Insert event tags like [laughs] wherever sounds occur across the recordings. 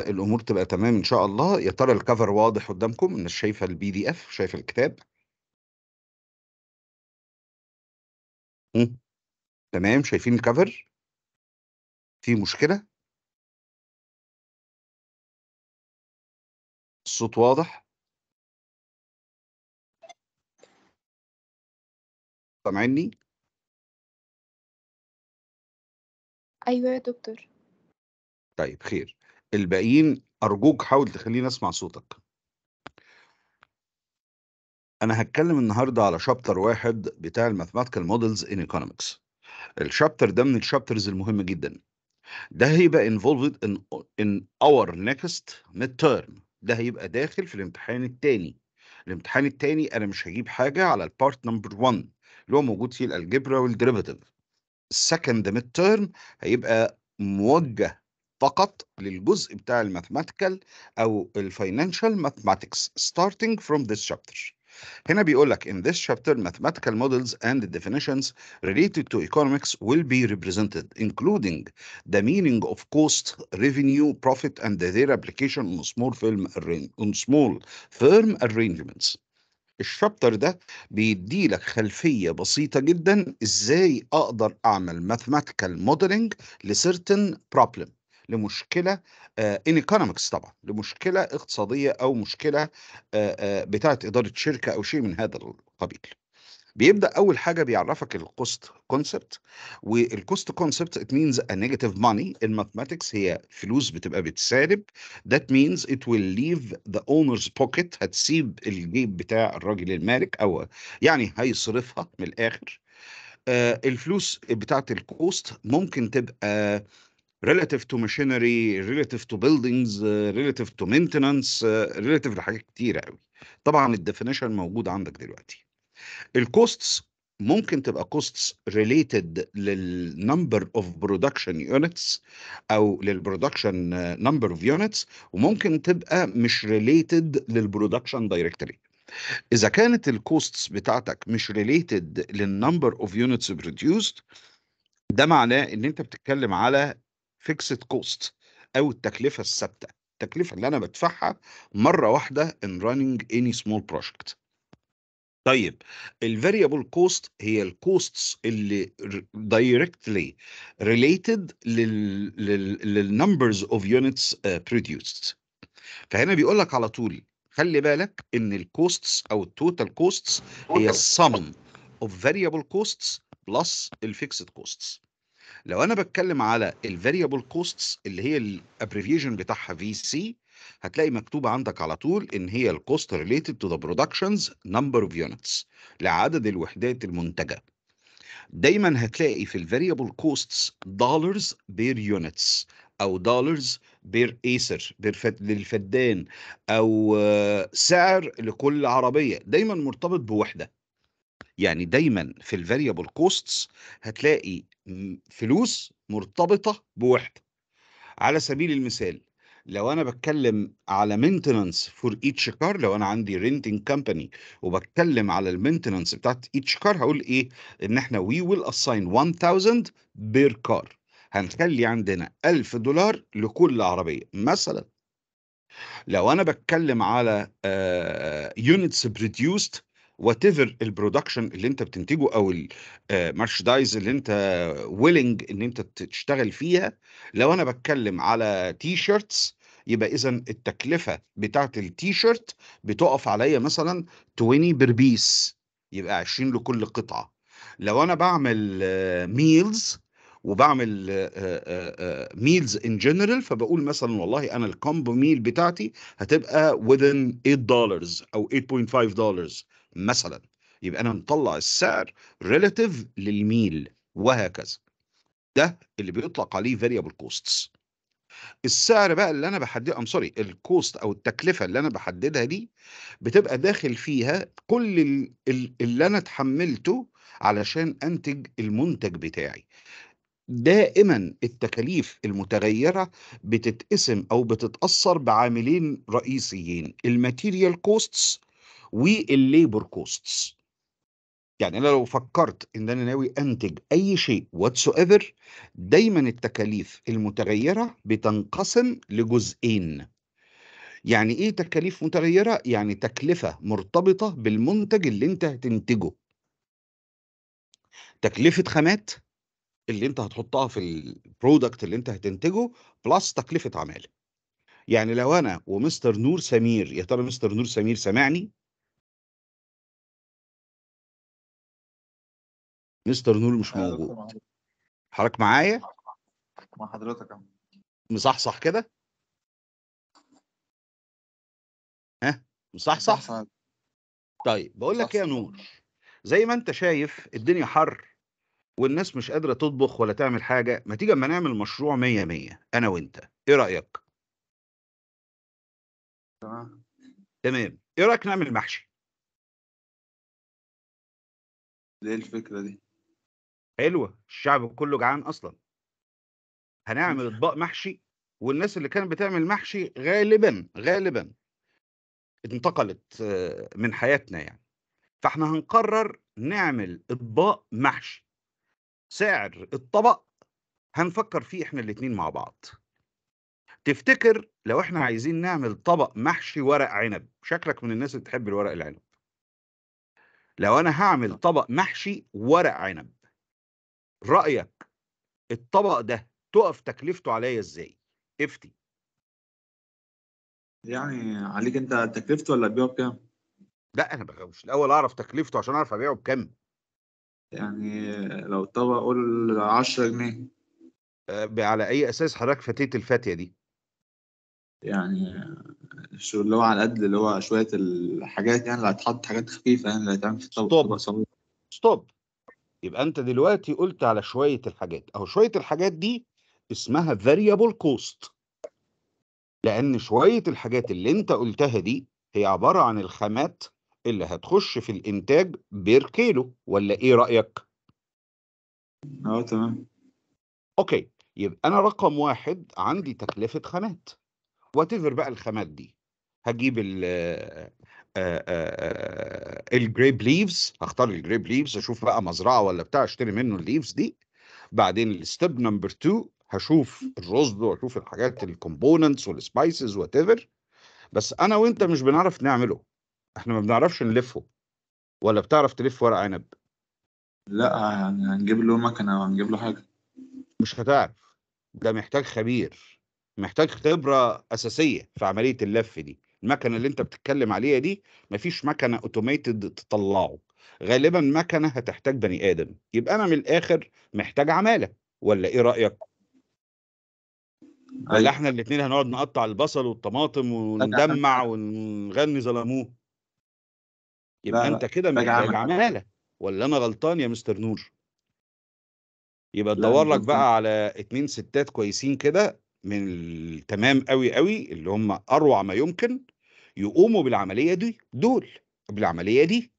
الأمور تبقى تمام إن شاء الله، يا ترى الكفر واضح قدّامكم؟ الناس شايفة البي دي اف شايفة الكتاب؟ تمام، شايفين الكفر في مشكلة؟ الصوت واضح؟ سامعينّي؟ أيوه يا دكتور. طيب خير. الباقيين أرجوك حاول تخليني أسمع صوتك أنا هتكلم النهاردة على شابتر واحد بتاع الماثماتيكال مودلز إن إيكونومكس الشابتر ده من الشابترز المهمة جدا ده هيبقى انفولفد ان اور نيكست ميد تيرم ده هيبقى داخل في الامتحان الثاني الامتحان الثاني أنا مش هجيب حاجة على البارت نمبر 1 اللي هو موجود فيه الألجبرا والديريفاتيف السكند ميد تيرم هيبقى موجه فقط للجزء بتاع الماثماتيكال او الفاينانشال ماثماتكس starting from this chapter هنا بيقول لك in this chapter mathematical models and definitions related to economics will be represented including the meaning of cost, revenue, profit and their application on small firm on small firm arrangements. الشابتر ده بيدي لك خلفيه بسيطه جدا ازاي اقدر اعمل mathematical modeling لcertain problem لمشكله ان آه، ايكونومكس طبعا لمشكله اقتصاديه او مشكله آه، آه، بتاعه اداره شركه او شيء من هذا القبيل بيبدا اول حاجه بيعرفك الكوست كونسبت والكوست كونسبت ات مينز ا نيجاتيف ماني الماثماتكس هي فلوس بتبقى بتسالب ذات مينز ات ويل ليف ذا اونرز بوكيت هتسيب الجيب بتاع الراجل المالك او يعني هيصرفها من الاخر الفلوس بتاعت الكوست ممكن تبقى ريلاتيف تو ماشينري ريلاتيف تو بيلدينجز ريلاتيف تو مينتنانس ريلاتيف لحاجات كتيرة قوي طبعا الديفينيشن موجود عندك دلوقتي الكوستس ممكن تبقى كوستس ريليتد للنمبر اوف برودكشن يونتس او للبرودكشن نمبر اوف يونتس وممكن تبقى مش ريليتد للبرودكشن دايركتلي اذا كانت الكوستس بتاعتك مش ريليتد للنمبر اوف يونتس برودوسد ده معناه ان انت بتتكلم على fixed cost أو التكلفة الثابتة التكلفة اللي أنا بدفعها مرة واحدة in running any small project طيب الفاريبل كوست هي الكوستس اللي دايركتلي ريليتد للنمبرز اوف يونتس بروديوست فهنا بيقول لك على طول خلي بالك ان الكوستس او التوتال كوستس هي السم اوف فاريبل كوستس بلس الفيكسد كوستس لو انا بتكلم على الفاريبل كوستس اللي هي الابريفيشن بتاعها في سي هتلاقي مكتوب عندك على طول ان هي الكوست ريليتد تو ذا برودكشنز نمبر اوف يونتس لعدد الوحدات المنتجه دايما هتلاقي في الفاريبل كوستس دولارز بير يونتس او دولارز بير ايسر بير للفدان او سعر لكل عربيه دايما مرتبط بوحده يعني دايما في الفاريبل كوستس هتلاقي فلوس مرتبطه بوحده على سبيل المثال لو انا بتكلم على مينتننس فور ايتش كار لو انا عندي رينتنج كامباني وبتكلم على المينتننس بتاعت ايتش كار هقول ايه ان احنا وي ويل اساين 1000 بير كار هنخلي عندنا 1000 دولار لكل عربيه مثلا لو انا بتكلم على يونتس آه، بروديوست وات ايفر البرودكشن اللي انت بتنتجه او المارشدايز آه، اللي انت ويلنج ان انت تشتغل فيها لو انا بتكلم على تي شيرتس يبقى اذا التكلفه بتاعه التي شيرت بتقف عليا مثلا 20 بربيس يبقى 20 لكل قطعه لو انا بعمل ميلز آه، وبعمل ميلز ان جنرال فبقول مثلا والله انا الكومبو ميل بتاعتي هتبقى within 8 دولارز او 8.5 دولارز مثلا يبقى انا مطلع السعر ريلاتيف للميل وهكذا ده اللي بيطلق عليه فاريبل كوستس السعر بقى اللي انا بحدده ام سوري الكوست او التكلفه اللي انا بحددها دي بتبقى داخل فيها كل اللي انا اتحملته علشان انتج المنتج بتاعي دائما التكاليف المتغيره بتتقسم او بتتاثر بعاملين رئيسيين الماتيريال كوستس والليبر كوستس يعني انا لو فكرت ان انا ناوي انتج اي شيء واتس ايفر دايما التكاليف المتغيره بتنقسم لجزئين يعني ايه تكاليف متغيره يعني تكلفه مرتبطه بالمنتج اللي انت هتنتجه تكلفه خامات اللي انت هتحطها في البرودكت اللي انت هتنتجه بلس تكلفه عماله يعني لو انا ومستر نور سمير يا ترى مستر نور سمير سمعني مستر نور مش آه، موجود حضرتك معايا مع حضرتك مصحصح كده ها مصحصح طيب بقول لك إيه يا نور زي ما انت شايف الدنيا حر والناس مش قادره تطبخ ولا تعمل حاجه ما تيجي اما نعمل مشروع 100 100 انا وانت ايه رايك تمام تمام ايه رايك نعمل محشي ايه الفكره دي حلوه الشعب كله جعان اصلا هنعمل اطباق محشي والناس اللي كانت بتعمل محشي غالبا غالبا انتقلت آه، من حياتنا يعني فاحنا هنقرر نعمل اطباق محشي سعر الطبق هنفكر فيه احنا الاتنين مع بعض تفتكر لو احنا عايزين نعمل طبق محشي ورق عنب شكلك من الناس اللي بتحب الورق العنب لو انا هعمل طبق محشي ورق عنب رايك الطبق ده تقف تكلفته عليا ازاي افتي يعني عليك انت تكلفته ولا بيعه بكام لا انا مش الاول اعرف تكلفته عشان اعرف ابيعه بكام يعني لو الطبق قول 10 جنيه آه، على اي اساس حضرتك فتيت الفاتيه دي يعني شو اللي هو على قد اللي هو شويه الحاجات يعني اللي هتحط حاجات خفيفه يعني اللي هتعمل في الطبق ستوب ستوب يبقى انت دلوقتي قلت على شويه الحاجات اهو شويه الحاجات دي اسمها فاريبل كوست لان شويه الحاجات اللي انت قلتها دي هي عباره عن الخامات اللي هتخش في الانتاج بير كيلو ولا ايه رايك اه تمام اوكي يبقى انا رقم واحد عندي تكلفه خامات واتيفر بقى الخامات دي هجيب ال آه، آه، آه، الجريب ليفز هختار الجريب ليفز اشوف بقى مزرعه ولا بتاع اشتري منه الليفز دي بعدين الستيب نمبر 2 هشوف الرز واشوف الحاجات الكومبوننتس والسبايسز وات ايفر بس انا وانت مش بنعرف نعمله احنا ما بنعرفش نلفه ولا بتعرف تلف ورق عنب لا يعني هنجيب له مكنه وهنجيب له حاجه مش هتعرف ده محتاج خبير محتاج خبره اساسيه في عمليه اللف دي المكنه اللي انت بتتكلم عليها دي مفيش مكنه اوتوميتد تطلعه غالبا مكنه هتحتاج بني ادم يبقى انا من الاخر محتاج عماله ولا ايه رايك أيوة. ولا احنا الاثنين هنقعد نقطع البصل والطماطم وندمع ونغني ظلموه يبقى انت كده محتاج عماله ولا انا غلطان يا مستر نور يبقى تدور لك بقى على اتنين ستات كويسين كده من التمام قوي قوي اللي هم اروع ما يمكن يقوموا بالعمليه دي دول بالعمليه دي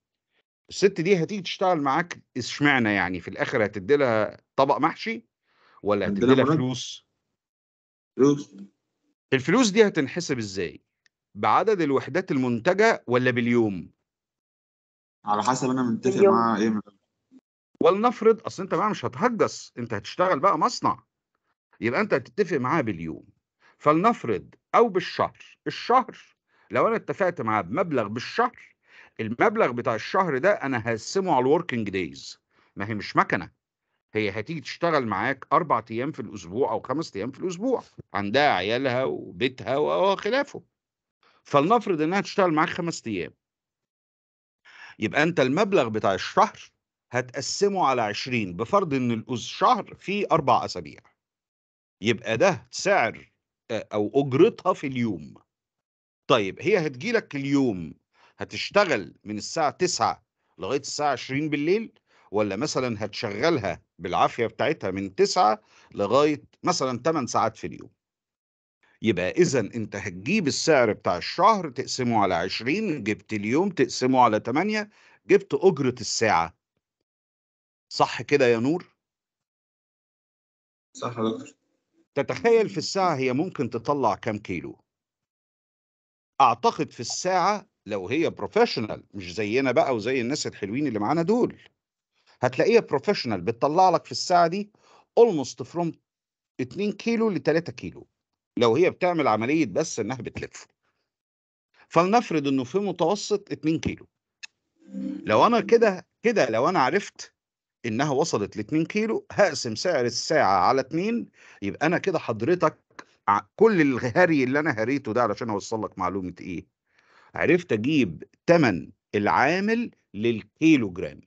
الست دي هتيجي تشتغل معاك اشمعنى يعني في الاخر هتدي لها طبق محشي ولا هتدي لها فلوس فلوس الفلوس دي هتنحسب ازاي بعدد الوحدات المنتجه ولا باليوم على حسب انا متفق معاها ايه ولنفرض اصل انت بقى مش هتهجس انت هتشتغل بقى مصنع يبقى انت هتتفق معاها باليوم فلنفرض او بالشهر الشهر لو انا اتفقت معاه بمبلغ بالشهر المبلغ بتاع الشهر ده انا هقسمه على الوركينج دايز ما هي مش مكنه هي هتيجي تشتغل معاك اربع ايام في الاسبوع او خمس ايام في الاسبوع عندها عيالها وبيتها وخلافه فلنفرض انها تشتغل معاك خمس ايام يبقى انت المبلغ بتاع الشهر هتقسمه على 20 بفرض ان الشهر فيه اربع اسابيع يبقى ده سعر آه، او اجرتها في اليوم طيب هي هتجيلك اليوم هتشتغل من الساعة 9 لغاية الساعة 20 بالليل ولا مثلا هتشغلها بالعافية بتاعتها من 9 لغاية مثلا 8 ساعات في اليوم يبقى إذا أنت هتجيب السعر بتاع الشهر تقسمه على 20 جبت اليوم تقسمه على 8 جبت أجرة الساعة صح كده يا نور؟ صح يا دكتور تتخيل في الساعة هي ممكن تطلع كام كيلو اعتقد في الساعه لو هي بروفيشنال مش زينا بقى وزي الناس الحلوين اللي معانا دول هتلاقيها بروفيشنال بتطلع لك في الساعه دي اولموست فروم 2 كيلو ل 3 كيلو لو هي بتعمل عمليه بس انها بتلف فلنفرض انه في متوسط 2 كيلو لو انا كده كده لو انا عرفت انها وصلت ل 2 كيلو هقسم سعر الساعه على 2 يبقى انا كده حضرتك كل الهري اللي انا هريته ده علشان اوصل لك معلومه ايه عرفت اجيب ثمن العامل للكيلو جرام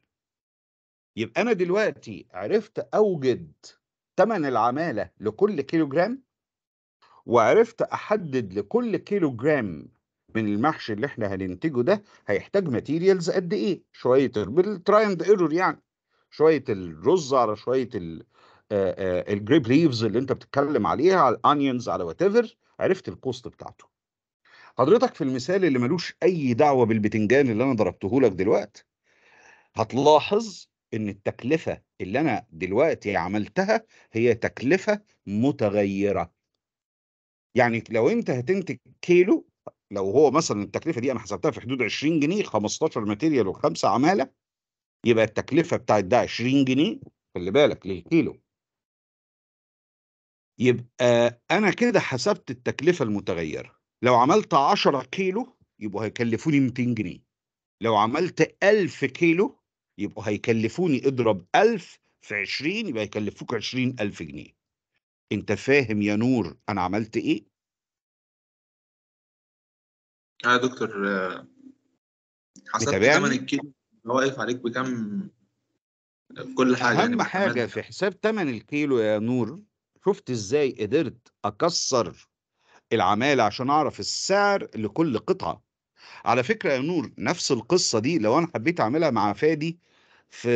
يبقى انا دلوقتي عرفت اوجد ثمن العماله لكل كيلو جرام وعرفت احدد لكل كيلو جرام من المحشي اللي احنا هننتجه ده هيحتاج ماتيريالز قد ايه شويه بالتراي اند ايرور يعني شويه الرز على شويه الجريب ليفز اللي انت بتتكلم عليها على الانيونز على وات ايفر عرفت الكوست بتاعته حضرتك في المثال اللي ملوش اي دعوه بالبتنجان اللي انا ضربته لك دلوقتي هتلاحظ ان التكلفه اللي انا دلوقتي عملتها هي تكلفه متغيره يعني لو انت هتنتج كيلو لو هو مثلا التكلفه دي انا حسبتها في حدود 20 جنيه 15 ماتيريال وخمسه عماله يبقى التكلفه بتاعت ده 20 جنيه خلي بالك ليه كيلو يبقى أنا كده حسبت التكلفة المتغيرة لو عملت 10 كيلو يبقوا هيكلفوني 200 جنيه لو عملت 1000 كيلو يبقوا هيكلفوني اضرب 1000 في 20 يبقى هيكلفوك 20000 جنيه انت فاهم يا نور انا عملت ايه اه يا دكتور آه، حسبت ثمن الكيلو واقف عليك بكام كل حاجه يعني اهم يعني حاجه في حساب ثمن الكيلو يا نور شفت ازاي قدرت اكسر العمالة عشان اعرف السعر لكل قطعة على فكرة يا نور نفس القصة دي لو انا حبيت اعملها مع فادي في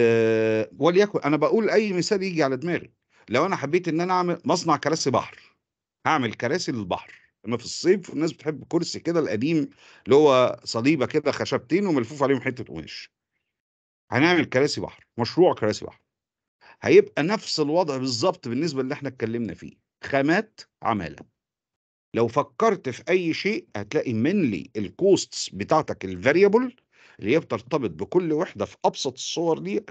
وليكن انا بقول اي مثال يجي على دماغي لو انا حبيت ان انا اعمل مصنع كراسي بحر هعمل كراسي للبحر اما في الصيف الناس بتحب كرسي كده القديم اللي هو صليبه كده خشبتين وملفوف عليهم حته قماش هنعمل كراسي بحر مشروع كراسي بحر هيبقى نفس الوضع بالظبط بالنسبه اللي احنا اتكلمنا فيه خامات عماله لو فكرت في اي شيء هتلاقي منلي الكوستس بتاعتك الفاريبل اللي هي بترتبط بكل وحده في ابسط الصور دي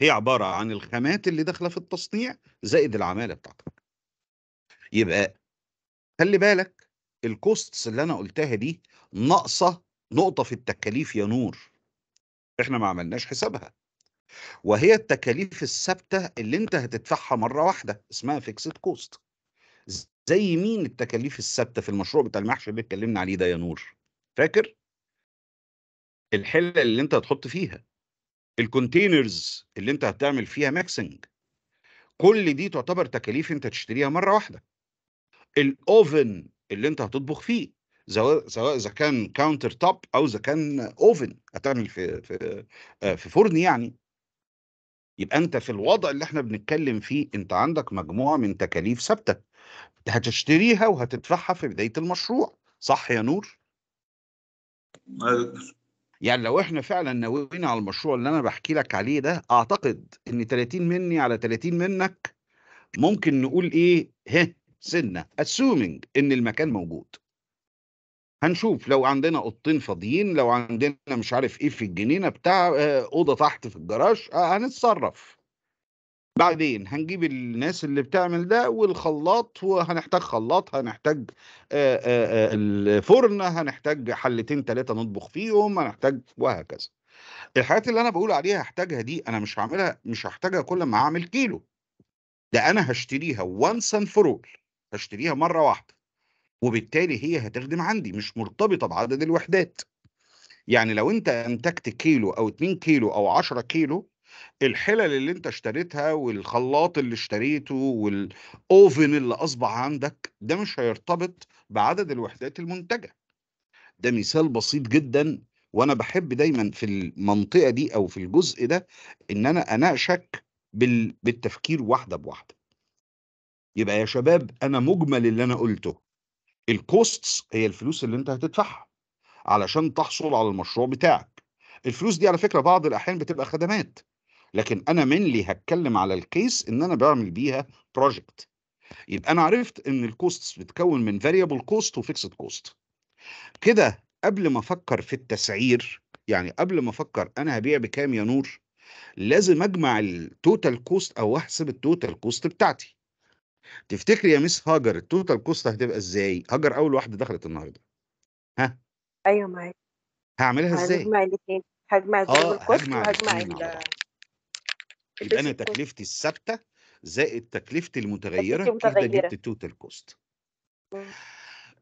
هي عباره عن الخامات اللي داخله في التصنيع زائد العماله بتاعتك يبقى خلي بالك الكوستس اللي انا قلتها دي ناقصه نقطه في التكاليف يا نور احنا ما عملناش حسابها وهي التكاليف الثابته اللي انت هتدفعها مره واحده اسمها فيكسد كوست زي مين التكاليف الثابته في المشروع بتاع المحشي اللي اتكلمنا عليه ده يا نور فاكر الحله اللي انت هتحط فيها الكونتينرز اللي انت هتعمل فيها ميكسنج كل دي تعتبر تكاليف انت تشتريها مره واحده الاوفن اللي انت هتطبخ فيه سواء اذا كان كاونتر توب او اذا كان اوفن هتعمل في في آه، في فرن يعني يبقى انت في الوضع اللي احنا بنتكلم فيه انت عندك مجموعه من تكاليف ثابته هتشتريها وهتدفعها في بدايه المشروع صح يا نور؟ أيوة. يعني لو احنا فعلا ناويين على المشروع اللي انا بحكي لك عليه ده اعتقد ان 30 مني على 30 منك ممكن نقول ايه ها سنه اسومنج ان المكان موجود هنشوف لو عندنا اوضتين فاضيين لو عندنا مش عارف ايه في الجنينه بتاع آه، اوضه تحت في الجراج آه، هنتصرف بعدين هنجيب الناس اللي بتعمل ده والخلاط وهنحتاج خلاط هنحتاج آه، الفرن هنحتاج حلتين ثلاثه نطبخ فيهم هنحتاج وهكذا الحاجات اللي انا بقول عليها هحتاجها دي انا مش هعملها مش هحتاجها كل ما اعمل كيلو ده انا هشتريها وانس اند فور اول هشتريها مره واحده وبالتالي هي هتخدم عندي مش مرتبطه بعدد الوحدات يعني لو انت انتجت كيلو او 2 كيلو او 10 كيلو الحلل اللي انت اشتريتها والخلاط اللي اشتريته والاوفن اللي اصبح عندك ده مش هيرتبط بعدد الوحدات المنتجه ده مثال بسيط جدا وانا بحب دايما في المنطقه دي او في الجزء ده ان انا اناقشك بالتفكير واحده بواحده يبقى يا شباب انا مجمل اللي انا قلته الكوستس هي الفلوس اللي انت هتدفعها علشان تحصل على المشروع بتاعك الفلوس دي على فكره بعض الاحيان بتبقى خدمات لكن انا اللي هتكلم على الكيس ان انا بعمل بيها بروجكت يبقى انا عرفت ان الكوستس بتكون من فاريبل كوست وفيكسد كوست كده قبل ما افكر في التسعير يعني قبل ما افكر انا هبيع بكام يا نور لازم اجمع التوتال كوست او احسب التوتال كوست بتاعتي تفتكري يا مس هاجر التوتال كوست هتبقى ازاي هاجر اول واحده دخلت النهارده ها ايوه معايا. هعملها ازاي هجمع الاثنين آه، هجمع زي الكوست وهجمع ال يبقى انا تكلفتي الثابته زائد تكلفتي المتغيره كده جبت التوتال كوست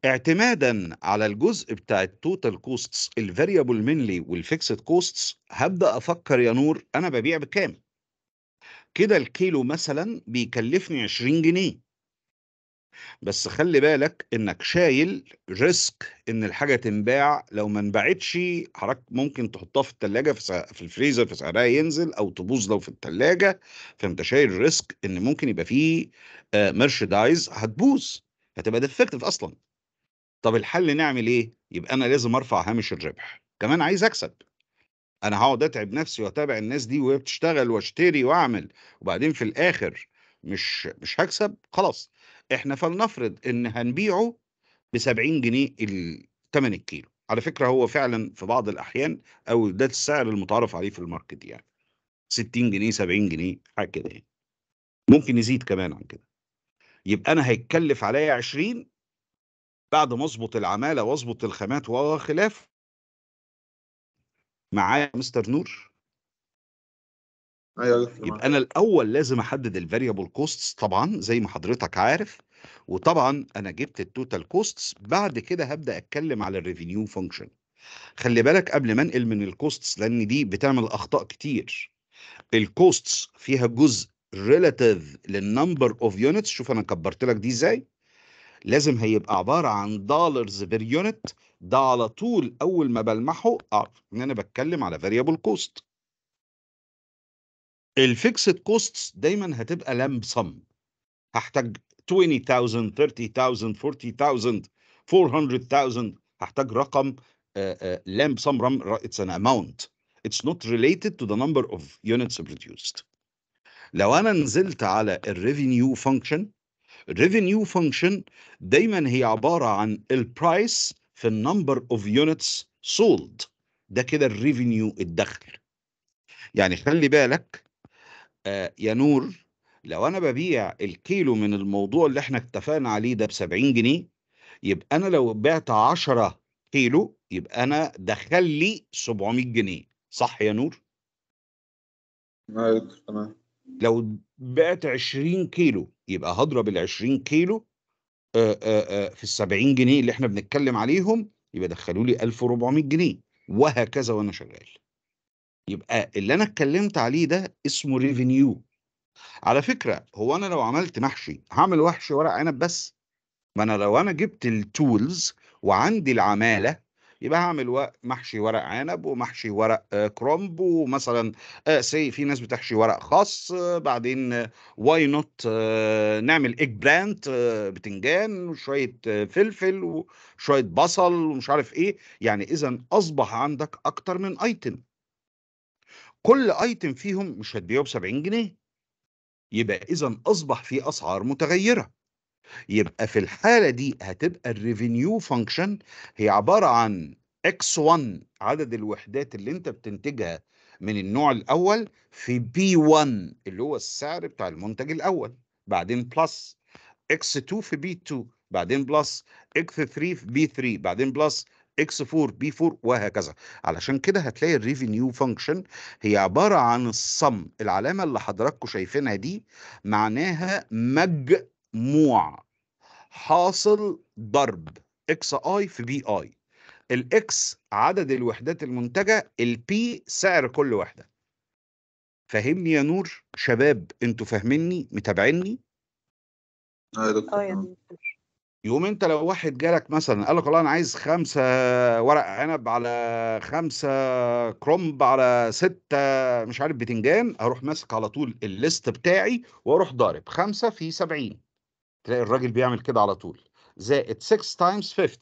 اعتمادا على الجزء بتاع التوتال كوستس الفاريبل مينلي والفيكسد كوستس هبدا افكر يا نور انا ببيع بكام كده الكيلو مثلا بيكلفني 20 جنيه بس خلي بالك انك شايل ريسك ان الحاجه تنباع لو ما انباعتش حضرتك ممكن تحطها في الثلاجه في, في الفريزر فسعرها ينزل او تبوظ لو في الثلاجه فانت شايل ريسك ان ممكن يبقى فيه مرشدايز آه، هتبوظ هتبقى ديفكتيف اصلا طب الحل نعمل ايه يبقى انا لازم ارفع هامش الربح كمان عايز اكسب انا هقعد اتعب نفسي واتابع الناس دي وهي بتشتغل واشتري واعمل وبعدين في الاخر مش مش هكسب خلاص احنا فلنفرض ان هنبيعه ب 70 جنيه الثمن الكيلو على فكره هو فعلا في بعض الاحيان او ده السعر المتعارف عليه في الماركت يعني 60 جنيه 70 جنيه حاجه كده يعني ممكن يزيد كمان عن كده يبقى انا هيتكلف عليا 20 بعد ما اظبط العماله واظبط الخامات وخلافه معايا مستر نور ايوه يبقى انا الاول لازم احدد الفاريبل كوستس طبعا زي ما حضرتك عارف وطبعا انا جبت التوتال كوستس بعد كده هبدا اتكلم على الريفينيو فانكشن خلي بالك قبل ما انقل من الكوستس لان دي بتعمل اخطاء كتير الكوستس فيها جزء ريلاتيف للنمبر اوف يونتس شوف انا كبرت لك دي ازاي لازم هيبقى عباره عن دولارز بير يونت ده على طول اول ما بلمحه اعرف آه، ان انا بتكلم على فاريبل كوست الفيكسد كوست دايما هتبقى لامب سم هحتاج 20000 30000 40000 400,000 هحتاج رقم لامب آه، سم آه، رم اتس ان اماونت اتس نوت ريليتد تو ذا نمبر اوف يونتس لو انا نزلت على الريفينيو فانكشن revenue فانكشن دايما هي عبارة عن البرايس في النمبر اوف يونتس سولد ده كده الريفينيو الدخل يعني خلي بالك آه، يا نور لو انا ببيع الكيلو من الموضوع اللي احنا اتفقنا عليه ده ب 70 جنيه يبقى انا لو بعت 10 كيلو يبقى انا دخل لي 700 جنيه صح يا نور؟ تمام لو بعت 20 كيلو يبقى هضرب ال 20 كيلو في ال 70 جنيه اللي احنا بنتكلم عليهم يبقى دخلوا لي 1400 جنيه وهكذا وانا شغال. يبقى اللي انا اتكلمت عليه ده اسمه ريفينيو. على فكره هو انا لو عملت محشي هعمل وحش ورق عنب بس ما انا لو انا جبت التولز وعندي العماله يبقى هعمل محشي ورق عنب ومحشي ورق آه، كرومب ومثلا آه، سي في ناس بتحشي ورق خاص آه، بعدين واي نوت نعمل ايج بلانت بتنجان وشويه فلفل وشويه بصل ومش عارف ايه يعني اذا اصبح عندك اكتر من ايتم كل ايتم فيهم مش هتبيعه ب 70 جنيه يبقى اذا اصبح في اسعار متغيره يبقى في الحالة دي هتبقى الريفينيو فانكشن هي عبارة عن X1 عدد الوحدات اللي انت بتنتجها من النوع الأول في B1 اللي هو السعر بتاع المنتج الأول بعدين بلس X2 في B2 بعدين بلس X3 في B3 بعدين بلس X4 B4 وهكذا علشان كده هتلاقي الريفينيو فانكشن هي عبارة عن الصم العلامة اللي حضراتكم شايفينها دي معناها مج موع حاصل ضرب اكس اي في بي اي الاكس عدد الوحدات المنتجه البي سعر كل وحده فهمني يا نور شباب انتوا فاهميني متابعيني اه يا دكتور آه يقوم انت لو واحد جالك مثلا قال لك والله انا عايز خمسة ورق عنب على خمسة كرومب على ستة مش عارف بتنجان اروح ماسك على طول الليست بتاعي واروح ضارب خمسة في سبعين تلاقي الراجل بيعمل كده على طول زائد 6 تايمز 50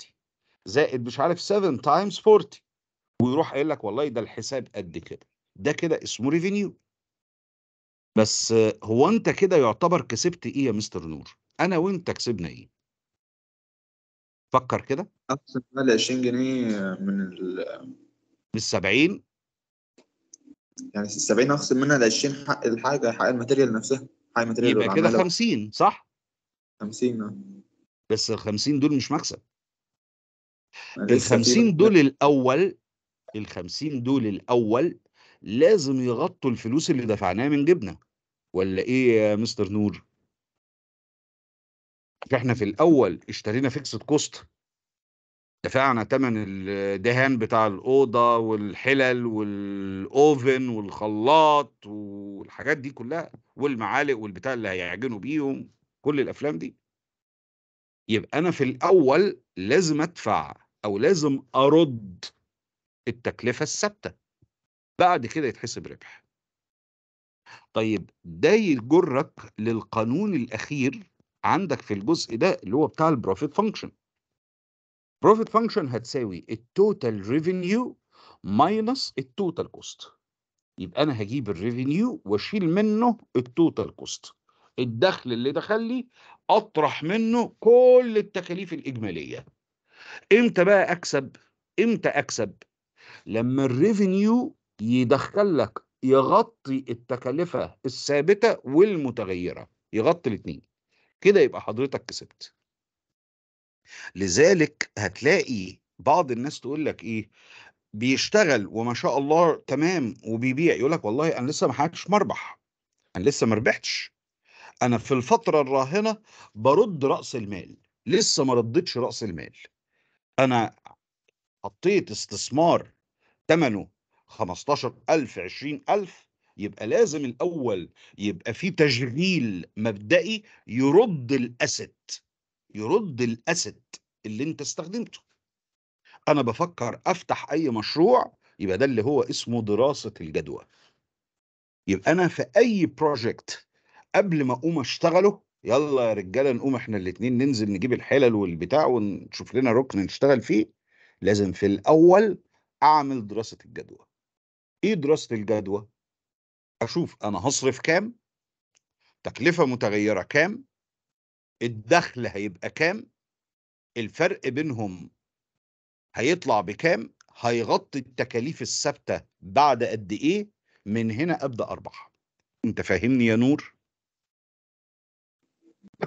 زائد مش عارف 7 تايمز 40 ويروح قايل لك والله ده الحساب قد كده ده كده اسمه ريفينيو بس هو انت كده يعتبر كسبت ايه يا مستر نور انا وانت كسبنا ايه فكر كده احسن ال 20 جنيه من ال من 70 يعني 70 اخصم منها ال 20 حق الحاجه حق الماتيريال نفسها حق الماتيريال يبقى كده 50 صح 50 آه. بس ال 50 دول مش مكسب ال 50 دول الاول ال 50 دول الاول لازم يغطوا الفلوس اللي دفعناها من جبنا ولا ايه يا مستر نور احنا في الاول اشترينا فيكسد كوست دفعنا ثمن الدهان بتاع الأوضة والحلل والأوفن والخلاط والحاجات دي كلها والمعالق والبتاع اللي هيعجنوا بيهم كل الافلام دي يبقى انا في الاول لازم ادفع او لازم ارد التكلفه الثابته بعد كده يتحسب ربح طيب ده يجرك للقانون الاخير عندك في الجزء ده اللي هو بتاع البروفيت فانكشن بروفيت فانكشن هتساوي التوتال ريفينيو ماينس التوتال كوست يبقى انا هجيب الريفينيو واشيل منه التوتال كوست الدخل اللي دخل لي اطرح منه كل التكاليف الاجماليه امتى بقى اكسب امتى اكسب لما الريفينيو يدخل لك يغطي التكلفه الثابته والمتغيره يغطي الاثنين كده يبقى حضرتك كسبت لذلك هتلاقي بعض الناس تقول لك ايه بيشتغل وما شاء الله تمام وبيبيع يقول لك والله انا لسه ما حققتش مربح انا لسه ما ربحتش انا في الفتره الراهنه برد راس المال لسه ما ردتش راس المال انا حطيت استثمار ثمنه 15000 20000 يبقى لازم الاول يبقى في تشغيل مبدئي يرد الاسد يرد الاسد اللي انت استخدمته انا بفكر افتح اي مشروع يبقى ده اللي هو اسمه دراسه الجدوى يبقى انا في اي بروجكت قبل ما اقوم اشتغله يلا يا رجاله نقوم احنا الاثنين ننزل نجيب الحلل والبتاع ونشوف لنا ركن نشتغل فيه لازم في الاول اعمل دراسه الجدوى ايه دراسه الجدوى اشوف انا هصرف كام تكلفه متغيره كام الدخل هيبقى كام الفرق بينهم هيطلع بكام هيغطي التكاليف الثابته بعد قد ايه من هنا ابدا اربح انت فاهمني يا نور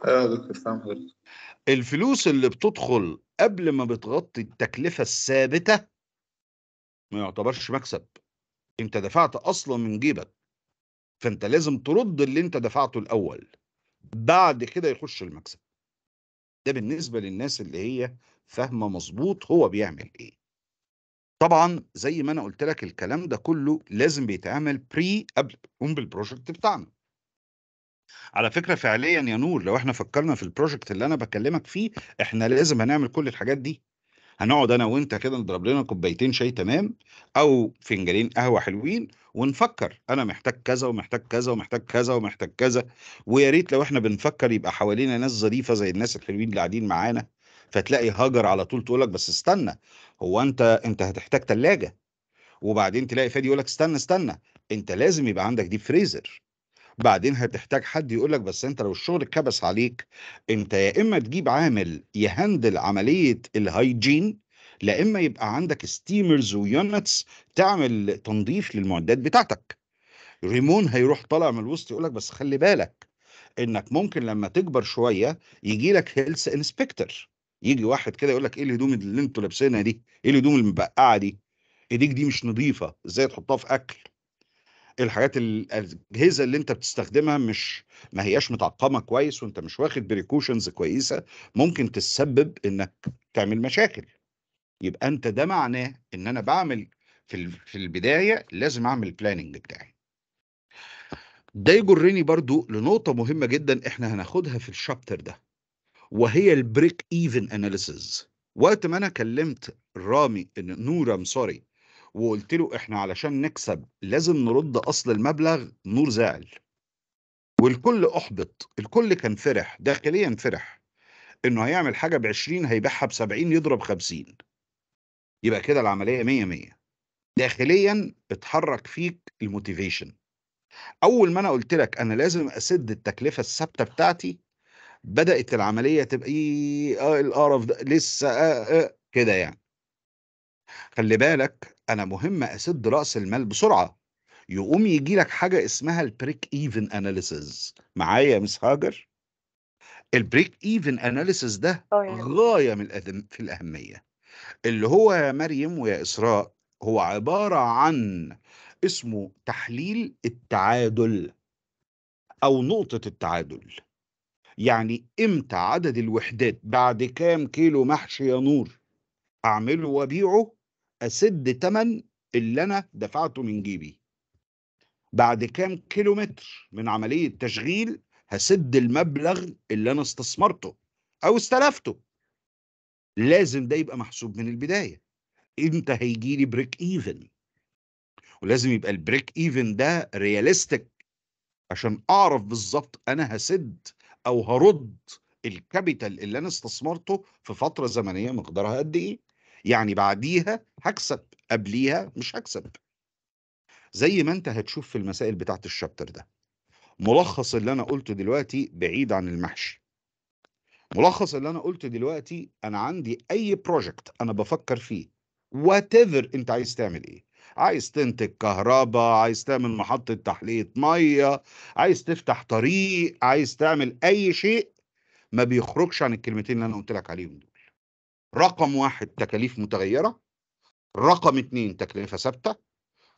آه، دكتور الفلوس اللي بتدخل قبل ما بتغطي التكلفه الثابته ما يعتبرش مكسب انت دفعت اصلا من جيبك فانت لازم ترد اللي انت دفعته الاول بعد كده يخش المكسب ده بالنسبه للناس اللي هي فاهمه مظبوط هو بيعمل ايه طبعا زي ما انا قلت لك الكلام ده كله لازم بيتعمل بري قبل قوم بالبروجكت بتاعنا على فكرة فعليًا يا نور لو إحنا فكرنا في البروجكت اللي أنا بكلمك فيه، إحنا لازم هنعمل كل الحاجات دي، هنقعد أنا وأنت كده نضرب لنا كوبايتين شاي تمام، أو فنجانين قهوة حلوين ونفكّر، أنا محتاج كذا، ومحتاج كذا، ومحتاج كذا، ومحتاج كذا، ويا ريت لو إحنا بنفكّر يبقى حوالينا ناس ظريفة زي الناس الحلوين اللي قاعدين معانا، فتلاقي هاجر على طول تقول لك بس استنى، هو أنت أنت هتحتاج ثلاجه وبعدين تلاقي فادي يقول لك استنى، استنى، أنت لازم يبقى عندك ديب فريزر بعدين هتحتاج حد يقول لك بس انت لو الشغل اتكبس عليك انت يا اما تجيب عامل يهندل عمليه الهايجين لا اما يبقى عندك ستيمرز ويونتس تعمل تنظيف للمعدات بتاعتك ريمون هيروح طالع من الوسط يقول لك بس خلي بالك انك ممكن لما تكبر شويه يجي لك هيلث انسبكتر يجي واحد كده يقول لك ايه الهدوم اللي انتوا لابسينها دي ايه الهدوم المبقعه دي ايديك دي مش نظيفه ازاي تحطها في اكل الحاجات الاجهزه اللي انت بتستخدمها مش ما هياش متعقمه كويس وانت مش واخد بريكوشنز كويسه ممكن تسبب انك تعمل مشاكل يبقى انت ده معناه ان انا بعمل في في البدايه لازم اعمل البلاننج بتاعي ده يجرني برضو لنقطه مهمه جدا احنا هناخدها في الشابتر ده وهي البريك ايفن اناليسز وقت ما انا كلمت رامي نورم سوري وقلت له احنا علشان نكسب لازم نرد اصل المبلغ نور زعل والكل احبط الكل كان فرح داخليا فرح انه هيعمل حاجه ب 20 هيبيعها ب 70 يضرب 50 يبقى كده العمليه 100 100 داخليا اتحرك فيك الموتيفيشن اول ما انا قلت لك انا لازم اسد التكلفه الثابته بتاعتي بدات العمليه تبقى ايه آه، القرف ده لسه آه آه كده يعني خلّي بالك، أنا مهم أسِدّ رأس المال بسرعة، يقوم يجي لك حاجة اسمها البريك ايفن اناليسز معايا يا مِس هاجر؟ البريك ايفن اناليسز ده آه، يعني. غاية من الأهم في الأهمية، اللي هو يا مريم ويا إسراء، هو عبارة عن اسمه تحليل التعادل أو نقطة التعادل، يعني إمتى عدد الوحدات بعد كام كيلو محشي يا نور أعمله وأبيعه اسد تمن اللي انا دفعته من جيبي بعد كام كيلومتر من عمليه تشغيل هسد المبلغ اللي انا استثمرته او استلفته لازم ده يبقى محسوب من البدايه امتى هيجي لي بريك ايفن ولازم يبقى البريك ايفن ده رياليستيك عشان اعرف بالظبط انا هسد او هرد الكابيتال اللي انا استثمرته في فتره زمنيه مقدارها قد ايه يعني بعديها هكسب قبليها مش هكسب زي ما انت هتشوف في المسائل بتاعت الشابتر ده ملخص اللي انا قلته دلوقتي بعيد عن المحشي ملخص اللي انا قلته دلوقتي انا عندي اي بروجكت انا بفكر فيه وات انت عايز تعمل ايه عايز تنتج كهرباء عايز تعمل محطة تحلية مية عايز تفتح طريق عايز تعمل أي شيء ما بيخرجش عن الكلمتين اللي أنا قلت لك عليهم دول رقم واحد تكاليف متغيرة رقم اتنين تكلفة ثابتة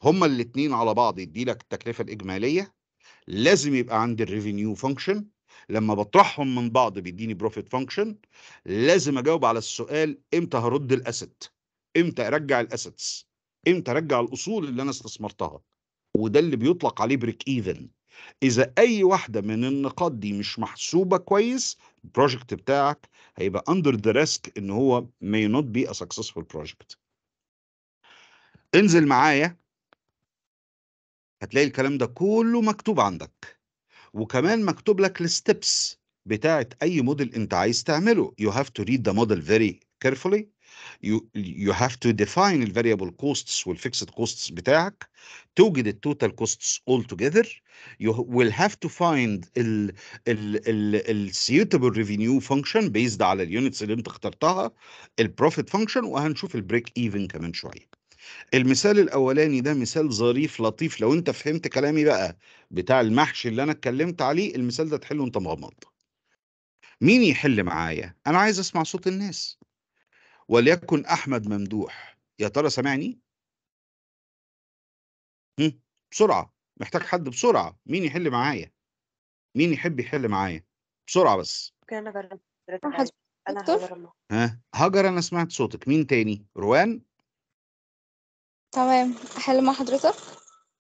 هما الاتنين على بعض يدي لك التكلفة الإجمالية لازم يبقى عندي الريفينيو فانكشن لما بطرحهم من بعض بيديني بروفيت فانكشن لازم اجاوب على السؤال امتى هرد الاسيت امتى ارجع الاسيتس امتى ارجع الاصول اللي انا استثمرتها وده اللي بيطلق عليه بريك ايفن اذا اي واحده من النقاط دي مش محسوبه كويس البروجكت بتاعك هيبقى اندر ذا ريسك ان هو may not be a successful project انزل معايا هتلاقي الكلام ده كله مكتوب عندك وكمان مكتوب لك الستبس بتاعت اي موديل انت عايز تعمله you have to read the model very carefully you, have to define the variable costs وال costs بتاعك توجد التوتال كوستس costs all together you will have to find ال suitable revenue function based على اليونتس اللي انت اخترتها ال profit function وهنشوف البريك even كمان شويه المثال الاولاني ده مثال ظريف لطيف لو انت فهمت كلامي بقى بتاع المحشي اللي انا اتكلمت عليه المثال ده تحله انت مغمض مين يحل معايا انا عايز اسمع صوت الناس وليكن احمد ممدوح يا ترى سامعني بسرعه محتاج حد بسرعه مين يحل معايا مين يحب يحل معايا بسرعه بس انا هجر ها هجر انا سمعت صوتك مين تاني روان تمام احل مع حضرتك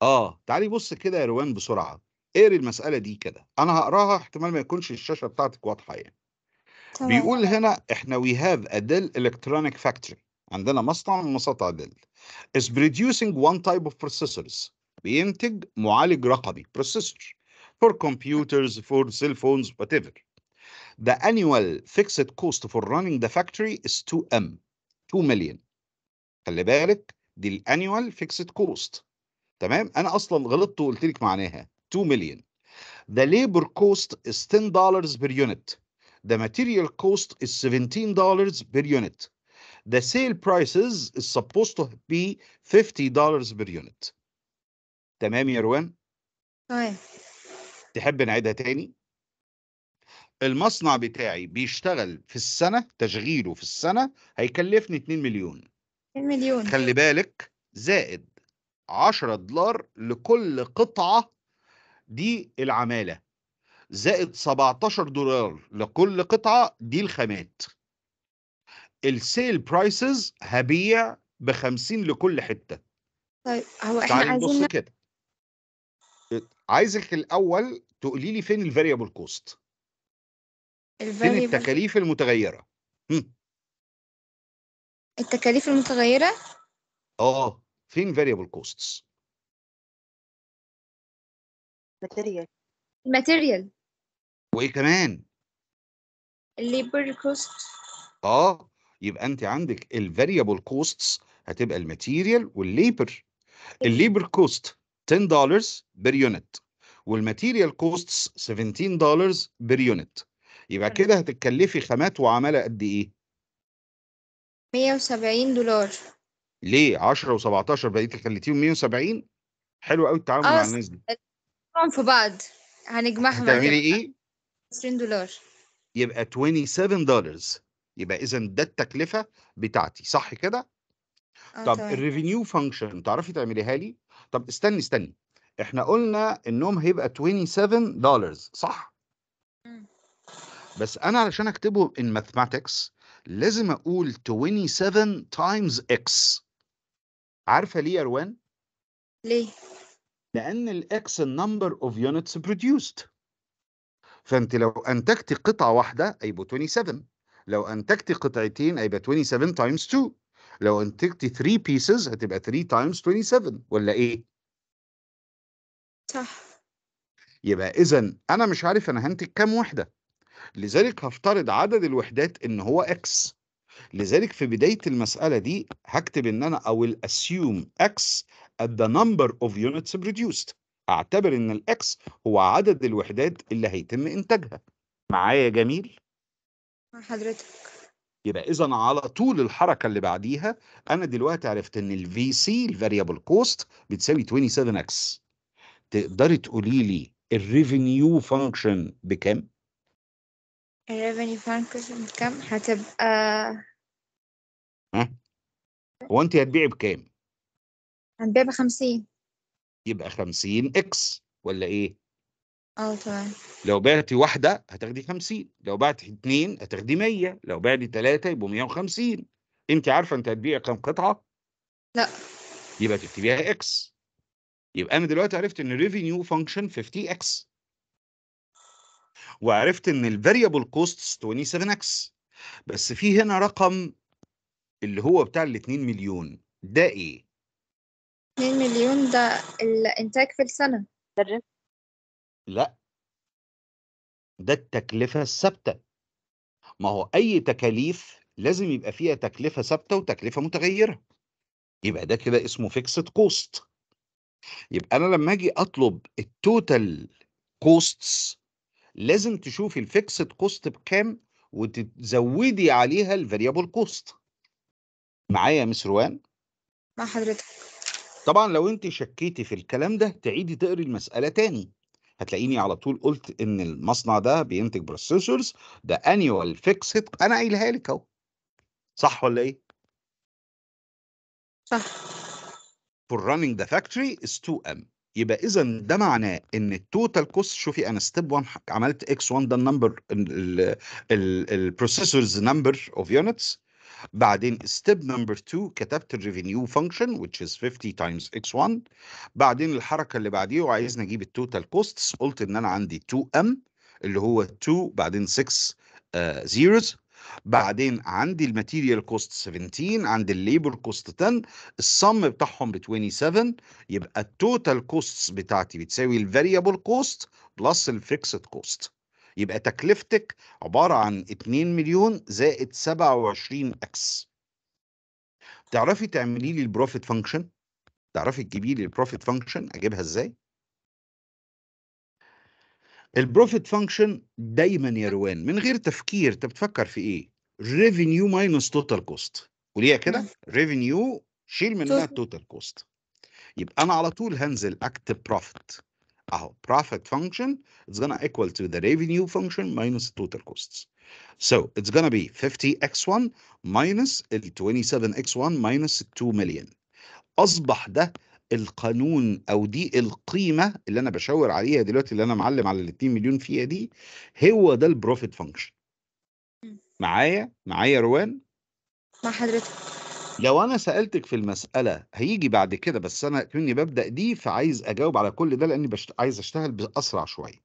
اه تعالي بص كده يا روان بسرعه اقري المساله دي كده انا هقراها احتمال ما يكونش الشاشه بتاعتك واضحه يعني تمام. بيقول هنا احنا وي هاف ادل الكترونيك فاكتوري عندنا مصنع من مصانع ادل is producing one type of processors بينتج معالج رقمي processor for computers for cell phones whatever the annual fixed cost for running the factory is 2M 2 million خلي بالك دي الانيوال فيكسد كوست تمام انا اصلا غلطت وقلت لك معناها 2 مليون the labor cost is 10 dollars per unit The material cost is $17 per unit. The sale prices is supposed to be $50 per unit. تمام يا روان؟ تمام تحب نعيدها تاني؟ المصنع بتاعي بيشتغل في السنة تشغيله في السنة هيكلفني 2 مليون 2 مليون خلي بالك زائد 10 دولار لكل قطعة دي العمالة زائد 17 دولار لكل قطعه دي الخامات السيل برايسز هبيع ب 50 لكل حته طيب هو احنا عايزين كده عايزك الاول تقولي لي فين الفاريبل كوست فين التكاليف المتغيره هم. التكاليف المتغيره اه فين فاريبل كوستس ماتيريال ماتيريال وإيه كمان؟ الليبر كوست آه يبقى أنت عندك الفاريبل كوستس هتبقى الماتيريال والليبر الليبر كوست 10 دولار بير يونت والماتيريال كوستس 17 دولار بير يونت يبقى كده هتتكلفي خامات وعماله قد ايه 170 دولار ليه 10 و17 بقيت خليتيهم 170 حلو قوي التعامل آه، مع الناس دي في بعض هنجمعهم هتعملي ايه 20 دولار يبقى 27 دولار يبقى اذا ده التكلفه بتاعتي صح كده آه طب الريفينيو فانكشن تعرفي تعمليها لي طب استني استني احنا قلنا انهم هيبقى 27 دولار صح بس انا علشان اكتبه in mathematics لازم اقول 27 times x عارفه ليه يا روان ليه لان الاكس number of units produced فانت لو انتجت قطعه واحده هيبقوا 27 لو انتجت قطعتين هيبقى 27 تايمز 2 لو انتجت 3 بيسز هتبقى 3 تايمز 27 ولا ايه صح يبقى اذا انا مش عارف انا هنتج كام وحده لذلك هفترض عدد الوحدات ان هو اكس لذلك في بداية المسألة دي هكتب إن أنا او الاسيوم اكس X at the number of units produced اعتبر ان الاكس هو عدد الوحدات اللي هيتم انتاجها معايا يا جميل مع حضرتك يبقى اذا على طول الحركه اللي بعديها انا دلوقتي عرفت ان الفي سي الفاريبل كوست بتساوي 27 اكس تقدري تقولي لي الريفينيو فانكشن بكام الريفينيو فانكشن بكام هتبقى ها هو انت هتبيعي بكام هنبيع ب 50 يبقى 50 اكس ولا ايه؟ اه تمام لو بعتي واحده هتاخدي 50 لو بعتي اثنين هتاخدي 100 لو بعتي ثلاثه يبقوا 150 انت عارفه انت هتبيعي كام قطعه؟ لا يبقى تكتبيها اكس يبقى انا دلوقتي عرفت ان الريفينيو فانكشن 50 اكس وعرفت ان الفاريبل كوست 27 اكس بس في هنا رقم اللي هو بتاع ال 2 مليون ده ايه؟ 2 مليون ده الإنتاج في السنة لا ده التكلفة الثابتة ما هو أي تكاليف لازم يبقى فيها تكلفة ثابتة وتكلفة متغيرة يبقى ده كده اسمه فيكسد كوست يبقى أنا لما أجي أطلب التوتال كوستس لازم تشوفي الفيكسد كوست بكام وتزودي عليها الفاريبل كوست معايا يا مس روان مع حضرتك طبعا لو انت شكيتي في الكلام ده تعيدي تقري المساله تاني هتلاقيني على طول قلت ان المصنع ده بينتج بروسيسورز ده انيوال فيكسد انا قايلها لك اهو صح ولا ايه صح for running the factory is 2m يبقى اذا ده معناه ان التوتال كوست شوفي انا ستيب 1 عملت اكس 1 ده النمبر البروسيسورز نمبر اوف يونتس بعدين ستيب نمبر 2 كتبت الريفينيو فانكشن which is 50 تايمز x1 بعدين الحركه اللي بعديه وعايزني اجيب التوتال كوستس قلت ان انا عندي 2 ام اللي هو 2 بعدين 6 زيروز uh, بعدين عندي الماتيريال كوست 17 عندي الليبر كوست 10 الصم بتاعهم ب 27 يبقى التوتال كوستس بتاعتي بتساوي الفاريبل كوست بلس الفيكسد كوست يبقى تكلفتك عبارة عن 2 مليون زائد 27 اكس تعرفي تعملي لي البروفيت فانكشن تعرفي تجيبي لي البروفيت فانكشن اجيبها ازاي البروفيت فانكشن دايما يا روان من غير تفكير انت بتفكر في ايه ريفينيو ماينس توتال كوست قوليها كده ريفينيو شيل منها التوتال كوست يبقى انا على طول هنزل اكتب بروفيت اهو profit function it's gonna equal to the revenue function minus total costs so it's gonna be 50x1 minus 27x1 minus 2 million اصبح ده القانون او دي القيمه اللي انا بشاور عليها دلوقتي اللي انا معلم على ال 2 مليون فيها دي هو ده البروفيت فانكشن معايا معايا روان مع حضرتك لو انا سالتك في المساله هيجي بعد كده بس انا كوني ببدا دي فعايز اجاوب على كل ده لاني بشت... عايز اشتغل باسرع شويه